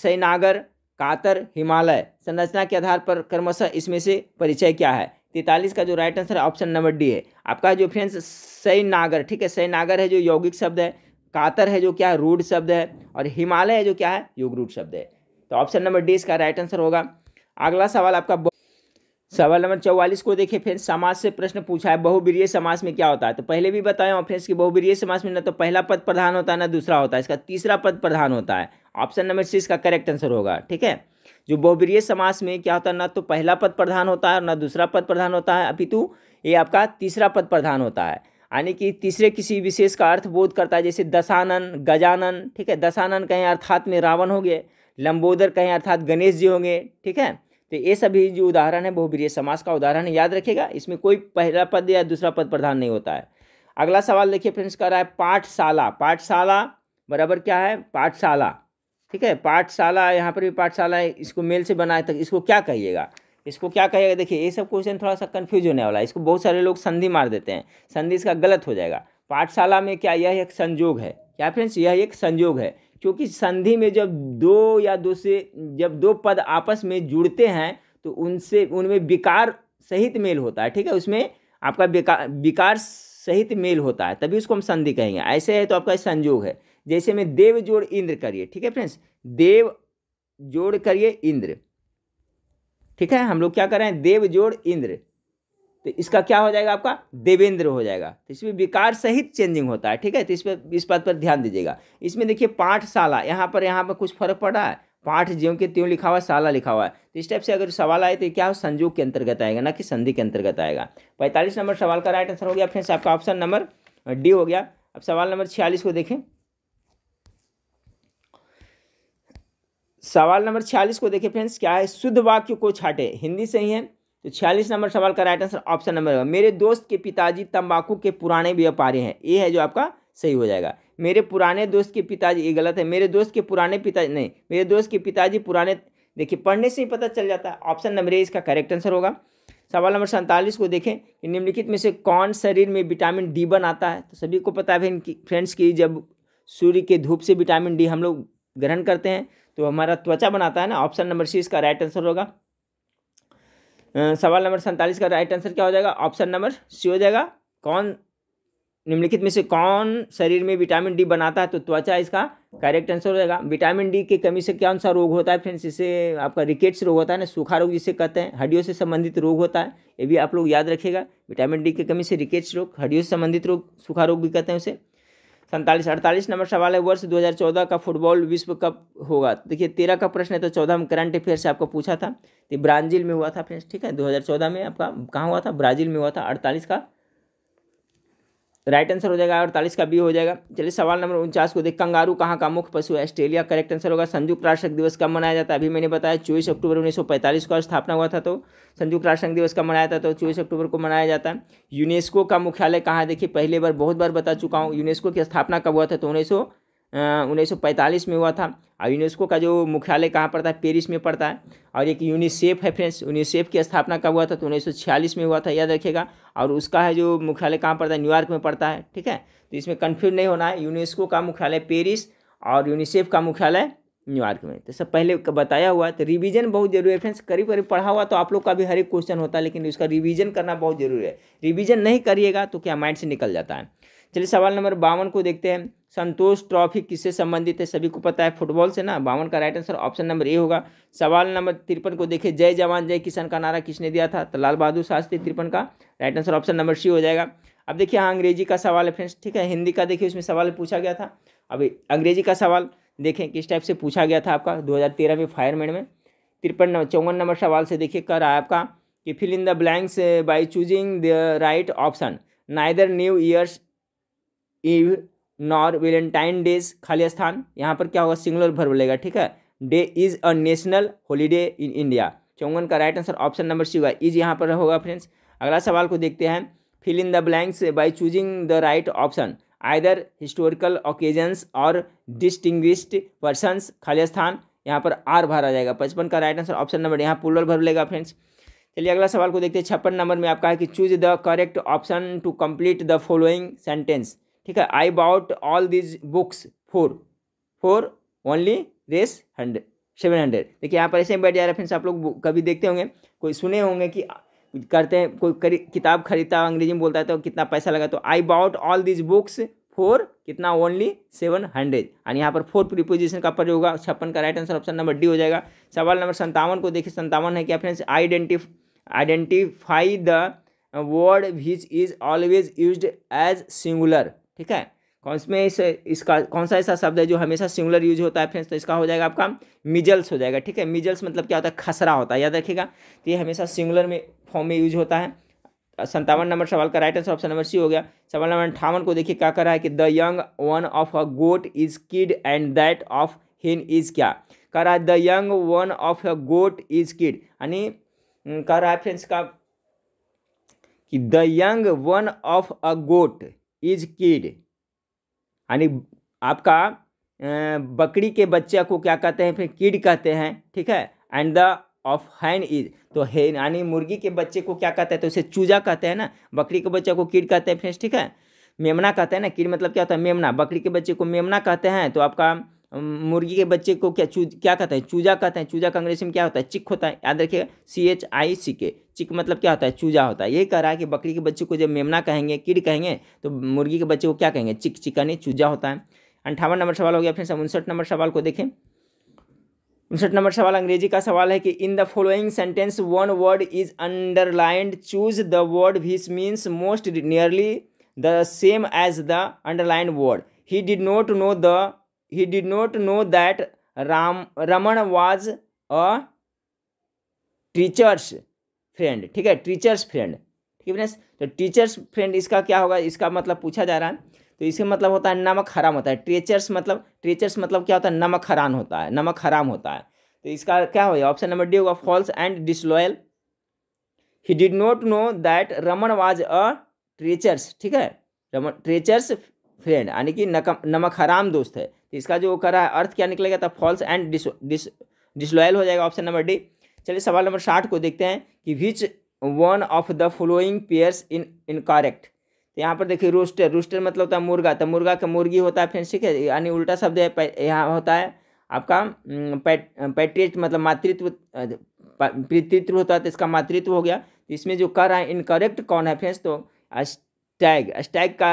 सैनागर कातर हिमालय संरचना के आधार पर क्रमशः इसमें से परिचय क्या है तैतालीस का जो राइट आंसर है ऑप्शन नंबर डी है आपका जो फ्रेंड्स सई नागर ठीक है सई नागर है जो यौगिक शब्द है कातर है जो क्या है रूढ़ शब्द है और हिमालय है जो क्या है युगरूढ़ शब्द है तो ऑप्शन नंबर डी इसका राइट आंसर होगा अगला सवाल आपका सवाल नंबर चौवालीस को देखिए फ्रेंड्स समाज से प्रश्न पूछा है बहुवीरीय समाज में क्या होता है तो पहले भी बताया हूँ फ्रेंड्स की बहुवीरीय समाज में ना तो पहला पद प्रधान होता है ना दूसरा होता है इसका तीसरा पद प्रधान होता है ऑप्शन नंबर सी इसका करेक्ट आंसर होगा ठीक है जो बहुवरीय समास में क्या होता है ना तो पहला पद प्रधान होता है और ना दूसरा पद प्रधान होता है अपितु ये आपका तीसरा पद प्रधान होता है यानी कि तीसरे किसी विशेष का अर्थ बोध करता है जैसे दशानन गजानन ठीक है दशानन कहें अर्थात में रावण हो गए लंबोदर कहें अर्थात गणेश जी होंगे ठीक है तो ये सभी जो उदाहरण है बहुबरीय समास का उदाहरण याद रखेगा इसमें कोई पहला पद या दूसरा पद प्रधान नहीं होता है अगला सवाल देखिए फ्रेंड्स कर रहा है पाठशाला पाठशाला बराबर क्या है पाठशाला ठीक है पाठशाला यहाँ पर भी पाठशाला है इसको मेल से बनाए तक इसको क्या कहिएगा इसको क्या कहिएगा देखिए ये सब क्वेश्चन थोड़ा सा कन्फ्यूज होने वाला है इसको बहुत सारे लोग संधि मार देते हैं संधि इसका गलत हो जाएगा पाठशाला में क्या यह एक संजोग है क्या फ्रेंड्स यह एक संजोग है क्योंकि संधि में जब दो या दो से जब दो पद आपस में जुड़ते हैं तो उनसे उनमें विकार सहित मेल होता है ठीक है उसमें आपका विकार सहित मेल होता है तभी उसको हम संधि कहेंगे ऐसे है तो आपका संजोग है जैसे में देव जोड़ इंद्र करिए ठीक है फ्रेंड्स देव जोड़ करिए इंद्र ठीक है हम लोग क्या कर रहे हैं देव जोड़ इंद्र तो इसका क्या हो जाएगा आपका देवेंद्र हो जाएगा तो इसमें विकार सहित चेंजिंग होता है ठीक है तो इस पर इस बात पर ध्यान दीजिएगा इसमें देखिए पाठशाला यहाँ पर यहाँ पर कुछ फर्क पड़ रहा है पाठ ज्यों के त्यों लिखा हुआ साला लिखा हुआ है तो इस टाइप से अगर सवाल आए तो क्या हो संजोग के अंतर्गत आएगा ना कि संधि के अंतर्गत आएगा पैंतालीस नंबर सवाल का राइट आंसर हो गया फ्रेंड्स आपका ऑप्शन नंबर डी हो गया अब सवाल नंबर छियालीस को देखें सवाल नंबर छियालीस को देखें फ्रेंड्स क्या है शुद्ध वाक्य को छाटे हिंदी से ही है तो छियालीस नंबर सवाल का राइट आंसर ऑप्शन नंबर मेरे दोस्त के पिताजी तंबाकू के पुराने व्यापारी हैं ये है जो आपका सही हो जाएगा मेरे पुराने दोस्त के पिताजी ये गलत है मेरे दोस्त के पुराने पिताजी नहीं मेरे दोस्त के पिताजी पुराने देखिए पढ़ने से ही पता चल जाता है ऑप्शन नंबर ए इसका करेक्ट आंसर होगा सवाल नंबर सैंतालीस को देखें कि निम्नलिखित में से कौन शरीर में विटामिन डी बनाता है तो सभी को पता है फ्रेंड्स की जब सूर्य के धूप से विटामिन डी हम लोग ग्रहण करते हैं तो हमारा त्वचा बनाता है ना ऑप्शन नंबर सी इसका राइट आंसर होगा सवाल नंबर सैंतालीस का राइट आंसर क्या हो जाएगा ऑप्शन नंबर सी हो जाएगा कौन निम्नलिखित में से कौन शरीर में विटामिन डी बनाता है तो त्वचा इसका करेक्ट आंसर हो जाएगा विटामिन डी की कमी से कौन सा रोग होता है फ्रेंड्स इसे आपका रिकेट्स रोग होता है ना सूखा रोग जिसे कहते हैं हड्डियों से संबंधित रोग होता है ये भी आप लोग याद रखिएगा विटामिन डी की कमी से रिकेट्स रोग हड्डियों से संबंधित रोग सूखा रोग भी कहते हैं उसे सैंतालीस अड़तालीस नंबर सवाल है वर्ष 2014 का फुटबॉल विश्व कप होगा देखिए तेरह का प्रश्न है तो चौदह में करंट अफेयर से आपको पूछा था कि तो ब्राज़ील में हुआ था फ्रेंड्स ठीक है 2014 में आपका कहाँ हुआ था ब्राज़ील में हुआ था अड़तालीस का तो राइट आंसर हो जाएगा अड़तालीस का बी हो जाएगा चलिए सवाल नंबर उनचास को देख कंगारू कहाँ का मुख्य पशु है ऑस्ट्रेलिया करेक्ट आंसर होगा संयुक्त राष्ट्र दिवस कब मनाया जाता है अभी मैंने बताया चौबीस अक्टूबर उन्नीस को स्थापना हुआ था तो संयुक्त राष्ट्र दिवस कब मनाया था तो चौबीस अक्टूबर को मनाया जाता है यूनेस्को का मुख्यालय कहाँ देखिए पहले बार बहुत बार बता चुका हूँ यूनेस्को की स्थापना कब हुआ था तो उन्नीस उन्नीस में हुआ था और यूनेस्को का जो मुख्यालय कहाँ पड़ता है पेरिस में पड़ता है और एक यूनिसेफ है फ्रेंड्स यूनिसेफ की स्थापना कब हुआ था तो उन्नीस में हुआ था याद रखिएगा और उसका है जो मुख्यालय कहाँ पड़ता है न्यूयॉर्क में पड़ता है ठीक है तो इसमें कन्फ्यूज नहीं होना है यूनेस्को का मुख्यालय पेरिस और यूनिसेफ का मुख्यालय न्यूयॉर्क में तो सब पहले बताया हुआ है तो रिवीजन बहुत जरूरी है फ्रेंड्स करीब करीब पढ़ा हुआ तो आप लोग का भी हर एक क्वेश्चन होता है लेकिन उसका रिवीजन करना बहुत जरूरी है रिविज़न नहीं करिएगा तो क्या माइंड से निकल जाता है चलिए सवाल नंबर बावन को देखते हैं संतोष ट्रॉफी किससे संबंधित है सभी को पता है फुटबॉल से ना बावन का right answer option number A होगा सवाल नंबर तिरपन को देखें जय जवान जय किसान का नारा किसने दिया था तो लाल बहादुर शास्त्री तिरपन का right answer option number C हो जाएगा अब देखिए हाँ अंग्रेजी का सवाल है फ्रेंड्स ठीक है हिंदी का देखिए उसमें सवाल पूछा गया था अब अंग्रेजी का सवाल देखें किस टाइप से पूछा गया था आपका दो में फायरमैन में तिरपन नंबर चौवन नंबर सवाल से देखिए कर रहा है आपका कि fill in the blanks by choosing the right option neither New Year's Eve nor Valentine's Day खाली स्थान यहाँ पर क्या होगा सिंगुलर भर बोलेगा ठीक है day is a national holiday in India चौंगन का right answer option number C होगा इज यहाँ पर होगा फ्रेंड्स अगला सवाल को देखते हैं fill in the blanks by choosing the right option either historical occasions और डिस्टिंग्विश्ड पर्सनस खाली स्थान यहाँ पर आर भरा जाएगा पचपन का राइट आंसर ऑप्शन नंबर यहाँ पुलर भर लेगा फ्रेंड्स चलिए अगला सवाल को देखते हैं छप्पन नंबर में आपका है कि choose the correct option to complete the following sentence ठीक है I bought all these books for four only रेस हंड्रेड सेवन हंड्रेड देखिए यहाँ पर ऐसे बैठ जा रहा है फ्रेंड्स आप लोग कभी देखते होंगे कोई सुने होंगे कि करते हैं कोई किताब खरीदता अंग्रेजी में बोलता है तो कितना पैसा लगा तो I bought all these books for कितना ओनली सेवन हंड्रेड और यहाँ पर फोर प्रीपोजिशन का प्रयोग होगा छप्पन का right answer option number D हो जाएगा सवाल नंबर संतावन को देखिए संतावन है क्या फ्रेंड्स आइडेंटिफ identify the word which is always use as singular ठीक है कौन इसमें इस इसका कौन सा ऐसा शब्द है जो हमेशा सिंगुलर यूज होता है फ्रेंड्स तो इसका हो जाएगा आपका मिजल्स हो जाएगा ठीक है मिजल्स मतलब क्या होता है खसरा होता है याद रखिएगा तो ये हमेशा सिंगुलर में फॉर्म में यूज होता है संतावन नंबर सवाल का right answer option number C हो गया सवाल नंबर अंठावन को देखिए क्या कर रहा है कि the young one of a goat is kid and that of hen is क्या कह रहा है the young one of a goat is kid यानी हम्म, कह रहा है फ्रेंड्स का कि the young one of a goat is kid यानी आपका बकरी के बच्चा को क्या कहते हैं फिर किड कहते हैं ठीक है and the of hen is तो हेन यानी मुर्गी के बच्चे को क्या कहते हैं तो उसे चूजा कहते हैं ना बकरी के बच्चे को किड कहते हैं फ्रेंड्स ठीक है मेमना कहते हैं ना किड मतलब क्या होता है मेमना बकरी के बच्चे को मेमना कहते हैं तो आपका मुर्गी के बच्चे को क्या चूज क्या कहते हैं चूजा कहते हैं चूजा का अंग्रेजी में क्या होता है चिक होता है याद रखिएगा सी एच आई सी के चिक मतलब क्या होता है चूजा होता है ये कह रहा है कि बकरी के बच्चे को जब मेमना कहेंगे किड कहेंगे तो मुर्गी के बच्चे को क्या कहेंगे चिक चिकनी चूजा होता है अंठावन नंबर सवाल हो गया फिर सब उनसठ नंबर सवाल को देखें उनसठ नंबर सवाल अंग्रेजी का सवाल है कि in the following sentence one word is underlined choose the word which means most nearly the same as the underlined word he did not know the he did not know that Ram Raman was a teacher's friend ठीक है teachers friend ठीक है तो teachers friend इसका क्या होगा इसका मतलब पूछा जा रहा है तो इसके मतलब होता है नमक हराम होता है टीचर्स मतलब टीचर्स मतलब क्या होता है नमक हराम होता है नमक हराम होता है तो इसका क्या होगा ऑप्शन नंबर डी होगा false and disloyal he did not know that Raman was a traitors ठीक है रमन ट्रेचर्स फ्रेंड यानी कि नमक हराम दोस्त है तो इसका जो करा है अर्थ क्या निकलेगा था फॉल्स एंड डिस डिसलॉयल हो जाएगा ऑप्शन नंबर डी चलिए सवाल नंबर साठ को देखते हैं कि which one of the following pairs in in तो यहाँ पर देखिए रोस्टर रोस्टर मतलब होता है मुर्गा तो मुर्गा का मुर्गी होता है फ्रेंड्स ठीक है यानी उल्टा शब्द है यहाँ होता है आपका पैट पैट्रिट मतलब मातृत्व पितृत्व होता है तो इसका मातृत्व हो गया तो इसमें जो कर है इनकरेक्ट कौन है फ्रेंड्स तो अस्टैग अस्टैग का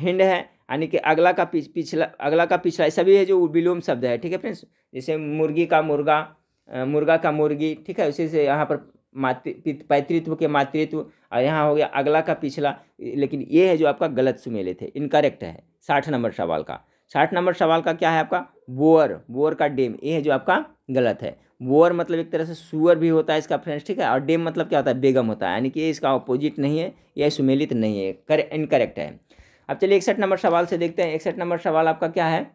हिंड है यानी कि अगला का पिछ, पिछला अगला का पिछला सभी है जो विलोम शब्द है ठीक है फ्रेंड्स जैसे मुर्गी का मुर्गा मुर्गा का मुर्गी ठीक है उसी से यहाँ पर मातृ पैतृत्व के मातृत्व और यहाँ हो गया अगला का पिछला लेकिन ये है जो आपका गलत सुमेले थे इनकरेक्ट है साठ नंबर सवाल का साठ नंबर सवाल का क्या है आपका बोअर बोअर का डेम ये है जो आपका गलत है बोअर मतलब एक तरह से सुअर भी होता है इसका फ्रेंड्स ठीक है और डेम मतलब क्या होता है बेगम होता है यानी कि ये इसका अपोजिट नहीं है यह सुमेलित नहीं है कर इनकरेक्ट है अब चलिए इकसठ नंबर सवाल से देखते हैं इकसठ नंबर सवाल आपका क्या है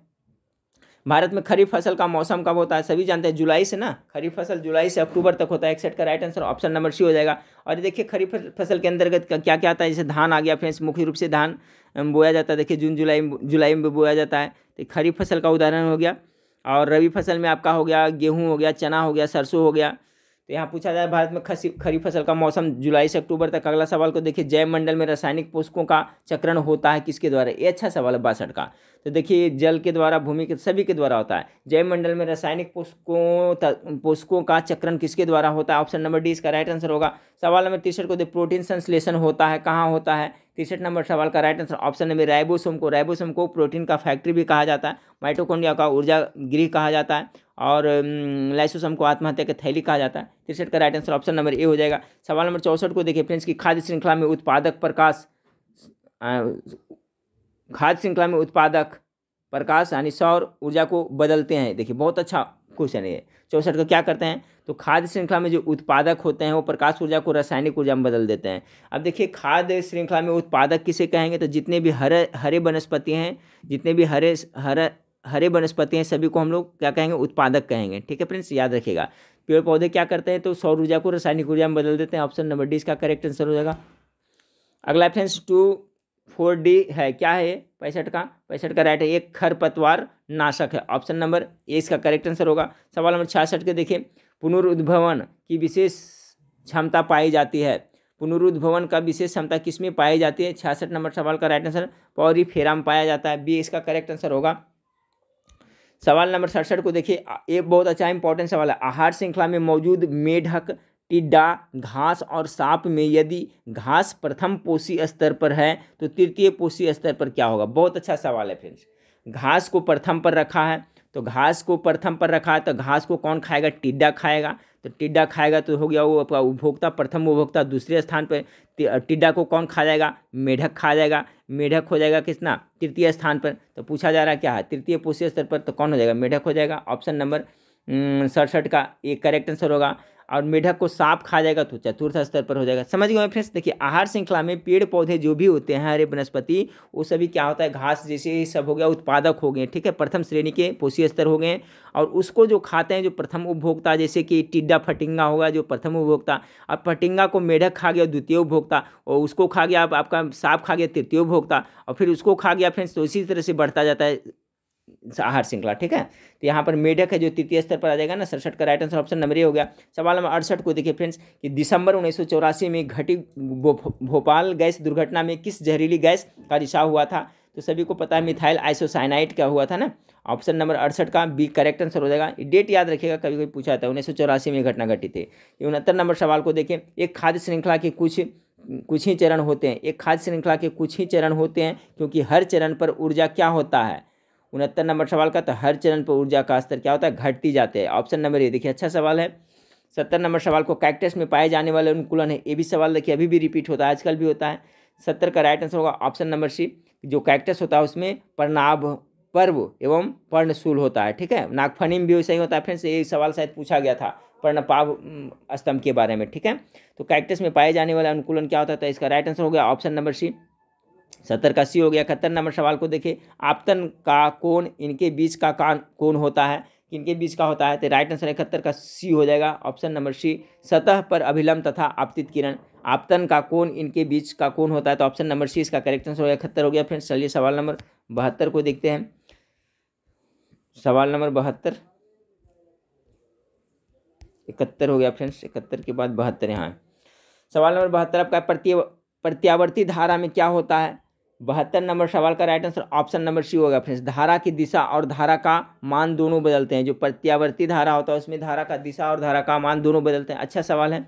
भारत में खरीफ फसल का मौसम कब होता है सभी जानते हैं जुलाई से ना खरीफ फसल जुलाई से अक्टूबर तक होता है एक्सेट का right answer option number C हो जाएगा और देखिए खरीफ फसल के अंतर्गत क्या क्या आता है जैसे धान आ गया फ्रेंड्स मुख्य रूप से धान बोया जाता है देखिए जून जुलाई जुलाई में बोया जाता है तो खरीफ फसल का उदाहरण हो गया और रबी फसल में आपका हो गया गेहूँ हो गया चना हो गया सरसों हो गया तो यहाँ पूछा जाए भारत में खसी खरीफ फसल का मौसम जुलाई से अक्टूबर तक अगला सवाल को देखिए जैव मंडल में रासायनिक पोषकों का चक्रण होता है किसके द्वारा ये अच्छा सवाल है बासठ का तो देखिए जल के द्वारा भूमि के सभी के द्वारा होता है जैव मंडल में रासायनिक पोषकों पोषकों का चक्रण किसके द्वारा होता है ऑप्शन नंबर डी इसका राइट आंसर होगा सवाल नंबर तिरसठ को दे प्रोटीन संश्लेषण होता है कहाँ होता है तिरसठ नंबर सवाल का right answer option number ribosome को राइबोसोम को प्रोटीन का फैक्ट्री भी कहा जाता है माइटोकोन्डिया का ऊर्जा गृह कहा जाता है और लाइसोसम को आत्महत्या का थैली कहा जाता है तिरसठ का right answer option number A हो जाएगा सवाल नंबर चौसठ को देखिए फ्रेंड्स की खाद्य श्रृंखला में उत्पादक प्रकाश खाद्य श्रृंखला में उत्पादक प्रकाश यानी सौर ऊर्जा को बदलते हैं देखिए बहुत अच्छा क्वेश्चन है चौसठ का क्या करते हैं तो खाद्य श्रृंखला में जो उत्पादक होते हैं वो प्रकाश ऊर्जा को रासायनिक ऊर्जा में बदल देते हैं अब देखिए खाद्य श्रृंखला में उत्पादक किसे कहेंगे तो जितने भी हरे हरे वनस्पति हैं जितने भी हरे हरे हरे वनस्पति हैं सभी को हम लोग क्या कहेंगे उत्पादक कहेंगे ठीक है फ्रेंड्स याद रखिएगा पेड़ पौधे क्या करते हैं तो सौर ऊर्जा को रासायनिक ऊर्जा में बदल देते हैं ऑप्शन नंबर डी इसका करेक्ट आंसर हो जाएगा अगला फ्रेंड्स टू फोर डी है क्या है पैंसठ का पैंसठ का राइट है एक खरपतवार नाशक है ऑप्शन नंबर ए इसका करेक्ट आंसर होगा सवाल नंबर छियासठ के देखिए पुनरुद्भवन की विशेष क्षमता पाई जाती है पुनरुद्भवन का विशेष क्षमता किसमें पाई जाती है छियासठ नंबर सवाल का राइट आंसर पौरी फेरा में पाया जाता है बी इसका करेक्ट आंसर होगा सवाल नंबर सड़सठ को देखिए ये बहुत अच्छा इंपॉर्टेंट सवाल है आहार श्रृंखला में मौजूद मेढक टिड्डा घास और सांप में यदि घास प्रथम पोषी स्तर पर है तो तृतीय पोषी स्तर पर क्या होगा बहुत अच्छा सवाल है फ्रेंड्स घास को प्रथम पर रखा है तो घास को प्रथम पर रखा तो घास को कौन खाएगा टिड्डा खाएगा तो टिड्डा खाएगा तो हो गया वो आपका उपभोक्ता प्रथम उपभोक्ता दूसरे स्थान पर टिड्डा को कौन खा जाएगा मेढक खा जाएगा मेढक हो जाएगा किसना तृतीय स्थान पर तो पूछा जा रहा क्या है तृतीय पोषी स्तर पर तो कौन हो जाएगा मेढक हो जाएगा ऑप्शन नंबर सड़सठ का एक करेक्ट आंसर होगा और मेढक को सांप खा जाएगा तो चतुर्थ स्तर पर हो जाएगा समझ गए फ्रेंड्स देखिए आहार श्रृंखला में पेड़ पौधे जो भी होते हैं हरे वनस्पति वो सभी क्या होता है घास जैसे सब हो गया उत्पादक हो गए ठीक है प्रथम श्रेणी के पोषी स्तर हो गए और उसको जो खाते हैं जो प्रथम उपभोक्ता जैसे कि टिड्डा फटिंगा होगा जो प्रथम उपभोक्ता अब फटिंगा को मेढक खा गया द्वितीय उपभोक्ता और उसको खा गया आपका सांप खा गया तृतीय उपभोक्ता और फिर उसको खा गया फ्रेंड्स तो इसी तरह से बढ़ता जाता है आहार श्रृंखला ठीक है तो यहाँ पर मेढक है जो तृतीय स्तर पर आ जाएगा ना सड़सठ का right answer option number A हो गया सवाल नंबर अड़सठ को देखिए फ्रेंड्स कि दिसंबर उन्नीस में घटी भोपाल गैस दुर्घटना में किस जहरीली गैस का रिसाव हुआ था तो सभी को पता है मिथाइल आइसोसाइनाइट क्या हुआ था ना ऑप्शन नंबर अड़सठ का बी करेक्ट आंसर हो जाएगा डेट याद रखिएगा कभी कभी पूछा था उन्नीस में घटना घटी थी उनहत्तर नंबर सवाल को देखिए एक खाद्य श्रृंखला के कुछ कुछ ही चरण होते हैं एक खाद्य श्रृंखला के कुछ ही चरण होते हैं क्योंकि हर चरण पर ऊर्जा क्या होता है उनहत्तर नंबर सवाल का तो हर चरण पर ऊर्जा का स्तर क्या होता है घटती जाते हैं ऑप्शन नंबर ए देखिए अच्छा सवाल है सत्तर नंबर सवाल को कैक्टस में पाए जाने वाले अनुकूलन है ये भी सवाल देखिए अभी भी रिपीट होता है आजकल भी होता है सत्तर का राइट आंसर होगा ऑप्शन नंबर सी जो कैक्टस होता है उसमें पर्णाभ पर्व एवं पर्णशूल होता है ठीक है नागफनी में भी वैसे ही होता है फ्रेंड्स ये सवाल शायद पूछा गया था पर्णपाव स्तंभ के बारे में ठीक है तो कैक्टस में पाए जाने वाला अनुकूलन क्या होता था तो इसका राइट आंसर हो गया ऑप्शन नंबर सी सत्तर अस्सी हो गया इकहत्तर नंबर सवाल को देखिए आपतन का कौन इनके बीच का कान कौन होता है किनके बीच का होता है तो राइट आंसर इकहत्तर का सी हो जाएगा ऑप्शन नंबर सी सतह पर अभिलंब तथा आपतित किरण आपतन का कोण इनके बीच का कोण होता है तो ऑप्शन नंबर सी इसका करेक्ट आंसर हो गया इकहत्तर हो गया फ्रेंड्स चलिए सवाल नंबर बहत्तर को देखते हैं सवाल नंबर बहत्तर इकहत्तर हो गया फ्रेंड्स इकहत्तर के बाद बहत्तर यहाँ सवाल नंबर बहत्तर आपका प्रत्यावर्ती धारा में क्या होता है बहत्तर नंबर सवाल का right answer option number C होगा फ्रेंड्स धारा की दिशा और धारा का मान दोनों बदलते हैं जो प्रत्यावर्ती धारा होता है उसमें धारा का दिशा और धारा का मान दोनों बदलते हैं अच्छा सवाल है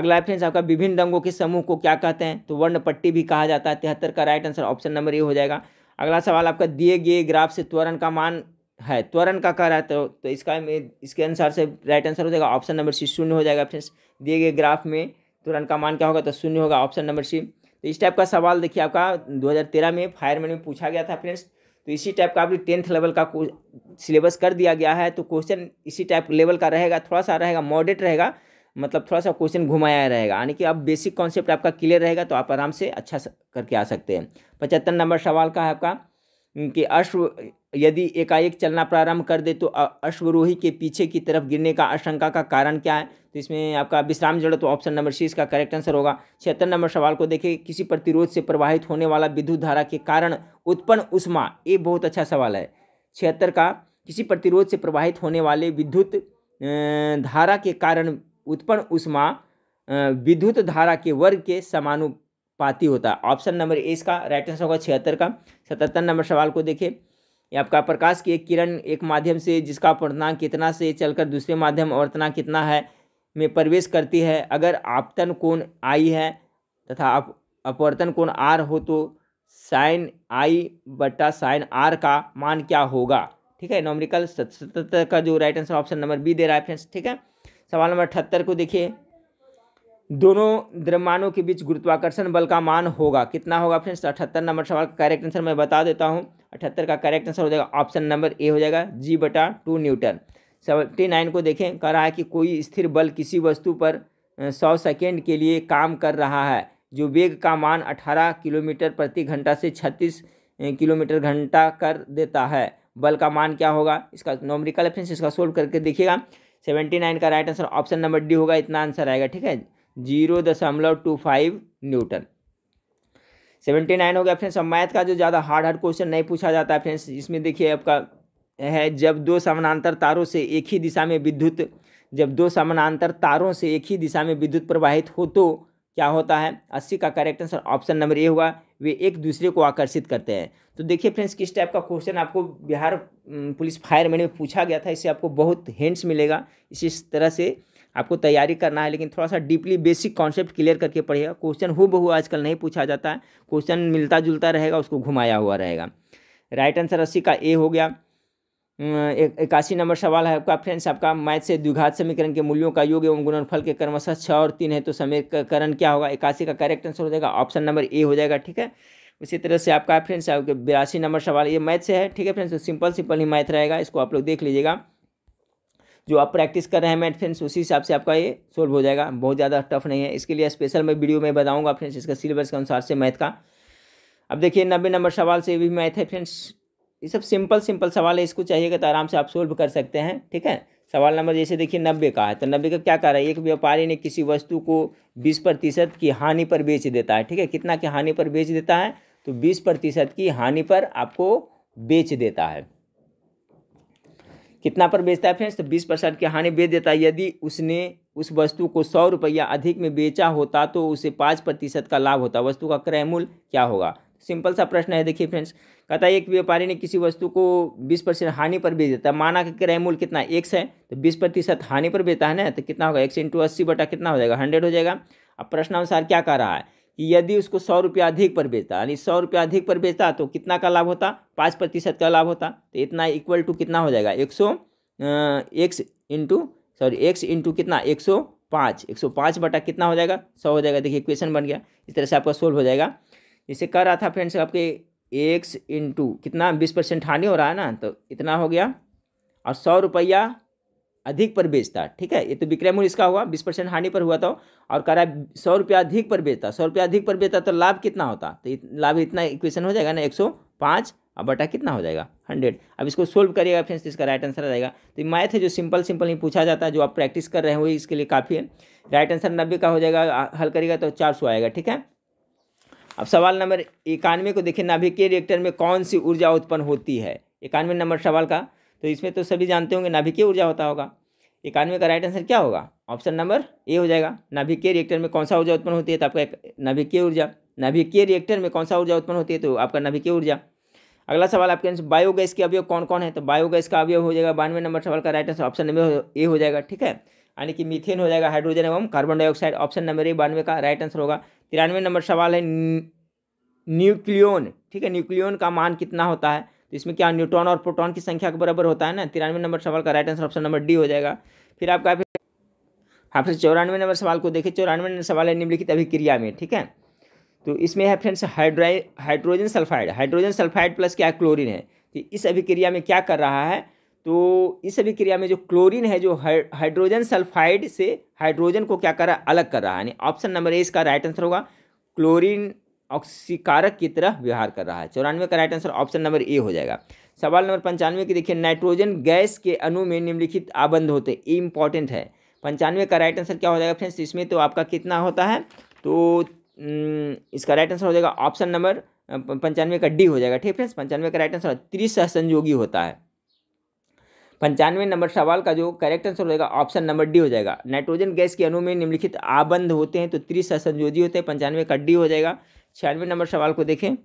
अगला है फ्रेंड्स आपका विभिन्न रंगों के समूह को क्या कहते हैं तो वर्ण पट्टी भी कहा जाता है तिहत्तर का right answer option number A हो जाएगा अगला सवाल आपका दिए गए ग्राफ से त्वरण का मान है त्वरण का कह रहा है तो, तो इसका इसके अनुसार से राइट आंसर हो जाएगा ऑप्शन नंबर सी शून्य हो जाएगा फ्रेंड्स दिए गए ग्राफ में त्वरण का मान क्या होगा तो शून्य होगा ऑप्शन नंबर सी तो इस टाइप का सवाल देखिए आपका 2013 में फायरमैन में पूछा गया था फ्रेंड्स तो इसी टाइप का अभी टेंथ लेवल का सिलेबस कर दिया गया है तो क्वेश्चन इसी टाइप लेवल का रहेगा थोड़ा सा रहेगा मॉडरेट रहेगा मतलब थोड़ा सा क्वेश्चन घुमाया रहेगा यानी कि अब बेसिक कॉन्सेप्ट आपका क्लियर रहेगा तो आप आराम से अच्छा करके आ सकते हैं पचहत्तर नंबर सवाल का है आपका कि अश्व यदि एकाएक चलना प्रारंभ कर दे तो अश्वरोही के पीछे की तरफ गिरने का आशंका का कारण क्या है तो इसमें आपका विश्राम जड़ तो ऑप्शन नंबर सी इसका करेक्ट आंसर होगा छिहत्तर नंबर सवाल को देखिए किसी प्रतिरोध से प्रवाहित होने वाला विद्युत धारा के कारण उत्पन्न उष्मा ये बहुत अच्छा सवाल है छिहत्तर का किसी प्रतिरोध से प्रवाहित होने वाले विद्युत धारा के कारण उत्पन्न उष्मा विद्युत धारा के वर्ग के समानुपाती होता है ऑप्शन नंबर ए इसका राइट आंसर होगा छिहत्तर का सतहत्तर नंबर सवाल को देखें या आपका प्रकाश की एक किरण एक माध्यम से जिसका अपवर्तनांक कितना से चलकर दूसरे माध्यम तना कितना है में प्रवेश करती है अगर आपतन कोण आई है तथा अप अपवर्तन कोण आर हो तो साइन आई बटा साइन आर का मान क्या होगा ठीक है नॉमरिकल सतहत्तर का जो right answer option number B दे रहा है फ्रेंड्स ठीक है सवाल नंबर अठहत्तर को देखिए दोनों द्रव्यमानों के बीच गुरुत्वाकर्षण बल का मान होगा कितना होगा फ्रेंड्स अठहत्तर नंबर सवाल का करेक्ट आंसर मैं बता देता हूँ अठहत्तर का करेक्ट आंसर हो जाएगा ऑप्शन नंबर ए हो जाएगा जी बटा टू न्यूटन सेवेंटी नाइन को देखें कह रहा है कि कोई स्थिर बल किसी वस्तु पर सौ सेकेंड के लिए काम कर रहा है जो वेग का मान अठारह किलोमीटर प्रति घंटा से छत्तीस किलोमीटर घंटा कर देता है बल का मान क्या होगा इसका नॉमरिकल फ्रेंड्स इसका सोल्व करके देखिएगा सेवेंटी नाइन का right answer option number D होगा इतना आंसर आएगा ठीक है जीरो दशमलव two five newton seventy nine हो गया फ्रेंड्स अमायत का जो ज़्यादा हार्ड हार्ड क्वेश्चन नहीं पूछा जाता है फ्रेंड्स इसमें देखिए आपका है जब दो समानांतर तारों से एक ही दिशा में विद्युत जब दो समानांतर तारों से एक ही दिशा में विद्युत प्रवाहित हो तो क्या होता है अस्सी का correct answer option number A हुआ वे एक दूसरे को आकर्षित करते हैं तो देखिए फ्रेंड्स किस टाइप का क्वेश्चन आपको बिहार पुलिस फायरमैन में पूछा गया था इससे आपको बहुत हिंट्स मिलेगा इसी तरह से आपको तैयारी करना है लेकिन थोड़ा सा डीपली बेसिक कॉन्सेप्ट क्लियर करके पढ़िएगा क्वेश्चन हु बहु आजकल नहीं पूछा जाता है क्वेश्चन मिलता जुलता रहेगा उसको घुमाया हुआ रहेगा राइट आंसर अस्सी का ए हो गया इक्यासी नंबर सवाल है आपका फ्रेंड्स आपका मैथ से द्विघात समीकरण के मूल्यों का योग एवं गुणनफल के क्रमशः छः और तीन है तो समीकरण क्या होगा इक्यासी का करेक्ट आंसर हो जाएगा ऑप्शन नंबर ए हो जाएगा ठीक है उसी तरह से आपका फ्रेंड्स आपके बिरासी नंबर सवाल ये मैथ से है ठीक है फ्रेंड्स सिंपल सिंपल ही मैथ रहेगा इसको आप लोग देख लीजिएगा जो आप प्रैक्टिस कर रहे हैं मैथ फ्रेंड्स उसी हिसाब से आपका ये सोल्व हो जाएगा बहुत ज़्यादा टफ नहीं है इसके लिए स्पेशल मैं वीडियो में बताऊँगा फ्रेंड्स इसका सिलेबस के अनुसार से मैथ का अब देखिए नब्बे नंबर सवाल से भी मैथ है फ्रेंड्स ये सब सिंपल सिंपल सवाल है इसको चाहिएगा तो आराम से आप सोल्व कर सकते हैं ठीक है सवाल नंबर जैसे देखिए नब्बे का है तो नब्बे का क्या कर रहा है एक व्यापारी ने किसी वस्तु को बीस प्रतिशत की हानि पर बेच देता है ठीक है कितना की हानि पर बेच देता है तो बीस प्रतिशत की हानि पर आपको बेच देता है कितना पर बेचता है फ्रेंड्स तो बीस परसेंट की हानि बेच देता है यदि उसने उस वस्तु को सौ रुपया अधिक में बेचा होता तो उसे पाँच प्रतिशत का लाभ होता वस्तु का क्रय मूल्य क्या होगा सिंपल सा प्रश्न है देखिए फ्रेंड्स कहता है एक व्यापारी ने किसी वस्तु को बीस परसेंट हानि पर बेच देता है माना कि क्रय मूल्य कितना एक्स है तो बीस प्रतिशत हानि पर बेचता है ना तो कितना होगा एक्स इंटू अस्सी बटा कितना हो जाएगा हंड्रेड हो जाएगा अब प्रश्न अनुसार क्या कह रहा है कि यदि उसको सौ रुपया अधिक पर बेचता यानी सौ रुपया अधिक पर बेचता तो कितना का लाभ होता पाँच प्रतिशत का लाभ होता तो इतना इक्वल टू कितना हो जाएगा एक सौ x into sorry x into कितना एक सौ पाँच एक सौ पाँच बटा कितना हो जाएगा सौ हो जाएगा देखिए क्वेश्चन बन गया इस तरह से आपका सोल्व हो जाएगा जैसे कह रहा था फ्रेंड्स आपके एक्स इंटू कितना बीस परसेंट हानि हो रहा है ना तो इतना हो गया और सौ रुपया अधिक पर बेचता ठीक है ये तो विक्रय मूल्य इसका हुआ बीस परसेंट हानि पर हुआ था और कह रहा है सौ रुपया अधिक पर बेचता सौ रुपया अधिक पर बेचता तो लाभ कितना होता तो इत, लाभ इतना इक्वेशन हो जाएगा ना एक सौ पाँच अब बटा कितना हो जाएगा हंड्रेड अब इसको सोल्व करिएगा फ्रेंड्स तो इसका राइट आंसर आ जाएगा तो मैथ है जो सिंपल सिंपल ही पूछा जाता है जो आप प्रैक्टिस कर रहे हो इसके लिए काफ़ी है राइट आंसर नब्बे का हो जाएगा हल करेगा तो चार सौ आएगा ठीक है अब सवाल नंबर इक्यानवे को देखिए नाभिकीय रिएक्टर में कौन सी ऊर्जा उत्पन्न होती है इक्यानवे नंबर सवाल का तो इसमें तो सभी जानते होंगे नाभिकीय ऊर्जा होता होगा इक्यानवे का राइट आंसर क्या होगा ऑप्शन नंबर ए हो जाएगा नाभिकीय रिएक्टर में कौन सा ऊर्जा उत्पन्न होती है तो आपका नाभिकीय ऊर्जा नाभिकीय रिएक्टर में कौन सा ऊर्जा उत्पन्न होती है तो आपका नाभिकीय ऊर्जा अगला सवाल आपके आंसर बायोगैस के अवयव कौन कौन है तो बायोगैस का अवयव हो जाएगा बानवे नंबर सवाल का right answer option number A हो जाएगा ठीक है यानी कि मीथेन हो जाएगा हाइड्रोजन एवं carbon dioxide option number A बानवे का राइट आंसर होगा तिरानवे नंबर सवाल है न्यूक्लियोन ठीक है न्यूक्लियोन का मान कितना होता है तो इसमें क्या न्यूट्रॉन और प्रोटॉन की संख्या के बराबर होता है ना तिरानवे नंबर सवाल का right answer option number D हो जाएगा फिर आपका फिर हाँ फिर चौरानवे नंबर सवाल को देखिए चौरानवे नंबर सवाल है निम्नलिखित अभिक्रिया में ठीक है तो इसमें है फ्रेंड्स हाइड्राइ hydrogen sulphide hydrogen sulphide plus क्या क्लोरीन है तो इस अभिक्रिया में क्या कर रहा है तो इस अभिक्रिया में जो क्लोरीन है जो हाइड्रोजन सल्फाइड से हाइड्रोजन को क्या कर रहा है अलग कर रहा है यानी ऑप्शन नंबर ए इसका राइट आंसर होगा क्लोरीन ऑक्सीकारक की तरह व्यवहार कर रहा है चौरानवे का right answer option number A हो जाएगा सवाल नंबर पंचानवे की देखिए नाइट्रोजन गैस के अणु में निम्नलिखित आबंध होते हैं इंपॉर्टेंट है पंचानवे का राइट आंसर क्या हो जाएगा फ्रेंड्स इसमें तो आपका कितना होता है तो हम्म, इसका राइट आंसर हो जाएगा ऑप्शन नंबर पंचानवे का डी हो जाएगा ठीक फ्रेंड्स पंचानवे का राइट आंसर त्रिसह संजोगी होता है पंचानवे नंबर सवाल का जो करेक्ट आंसर हो जाएगा ऑप्शन नंबर डी हो जाएगा नाइट्रोजन गैस के अणु में निम्नलिखित आबंध होते हैं तो संजोगी होते हैं पंचानवे का डी हो जाएगा छियानवे नंबर सवाल को देखें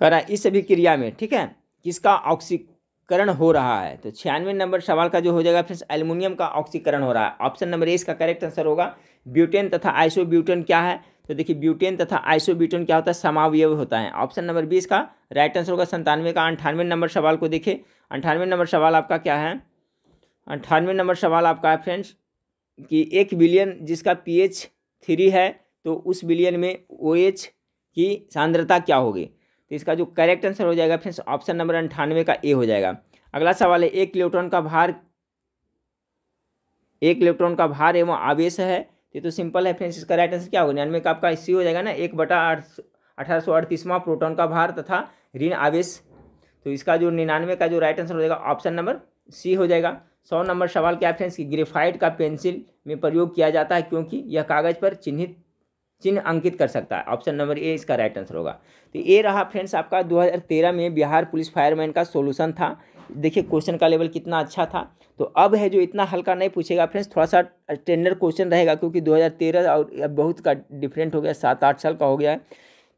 करा इस अभिक्रिया में ठीक है किसका ऑक्सीकरण हो रहा है तो छियानवे नंबर सवाल का जो हो जाएगा फ्रेंड्स एल्यूमिनियम का ऑक्सीकरण हो रहा है ऑप्शन नंबर ए इसका करेक्ट आंसर होगा ब्यूटेन तथा ब्यूटेन क्या है तो देखिए ब्यूटेन तथा ब्यूटेन क्या होता है समावय होता है ऑप्शन नंबर बी इसका राइट आंसर होगा संतानवे का अंठानवे नंबर सवाल को देखिए अंठानवे नंबर सवाल आपका क्या है अंठानवे नंबर सवाल आपका है फ्रेंड्स कि एक बिलियन जिसका पीएच थ्री है तो उस विलियन में ओ OH की सांद्रता क्या होगी तो इसका जो करेक्ट आंसर हो जाएगा फ्रेंड्स ऑप्शन नंबर अंठानवे का ए हो जाएगा अगला सवाल है एक इलेक्ट्रॉन का भार एक इलेक्ट्रॉन का भार एवं आवेश है ये तो सिंपल है फ्रेंड्स इसका राइट आंसर क्या होगा निन्यानवे का आपका इसी हो जाएगा ना एक बटा अठारह सौ अड़तीसवां प्रोटोन का भार तथा ऋण आवेश तो इसका जो निन्यानवे का जो राइट आंसर हो जाएगा ऑप्शन नंबर सी हो जाएगा सौ नंबर सवाल क्या फ्रेंड्स कि ग्रेफाइट का पेंसिल में प्रयोग किया जाता है क्योंकि यह कागज़ पर चिन्हित चिन्ह अंकित कर सकता है ऑप्शन नंबर ए इसका राइट आंसर होगा तो ये रहा फ्रेंड्स आपका 2013 में बिहार पुलिस फायरमैन का सोल्यूशन था देखिए क्वेश्चन का लेवल कितना अच्छा था तो अब है जो इतना हल्का नहीं पूछेगा फ्रेंड्स थोड़ा सा टेंडर क्वेश्चन रहेगा क्योंकि 2013 और अब बहुत का डिफरेंट हो गया सात आठ साल का हो गया है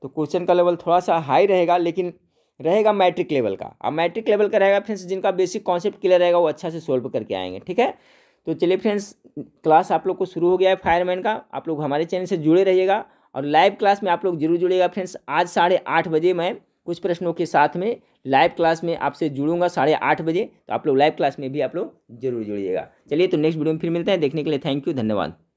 तो क्वेश्चन का लेवल थोड़ा सा हाई रहेगा लेकिन रहेगा मैट्रिक लेवल का अब मैट्रिक लेवल का रहेगा फ्रेंड्स जिनका बेसिक कॉन्सेप्ट क्लियर रहेगा वो अच्छा से सोल्व करके आएंगे ठीक है तो चलिए फ्रेंड्स क्लास आप लोग को शुरू हो गया है फायरमैन का आप लोग हमारे चैनल से जुड़े रहिएगा और लाइव क्लास में आप लोग जरूर जुड़ेगा फ्रेंड्स आज साढ़े आठ बजे मैं कुछ प्रश्नों के साथ में लाइव क्लास में आपसे जुड़ूंगा साढ़े आठ बजे तो आप लोग लाइव क्लास में भी आप लोग जरूर जुड़िएगा चलिए तो नेक्स्ट वीडियो में फिर मिलते हैं देखने के लिए थैंक यू धन्यवाद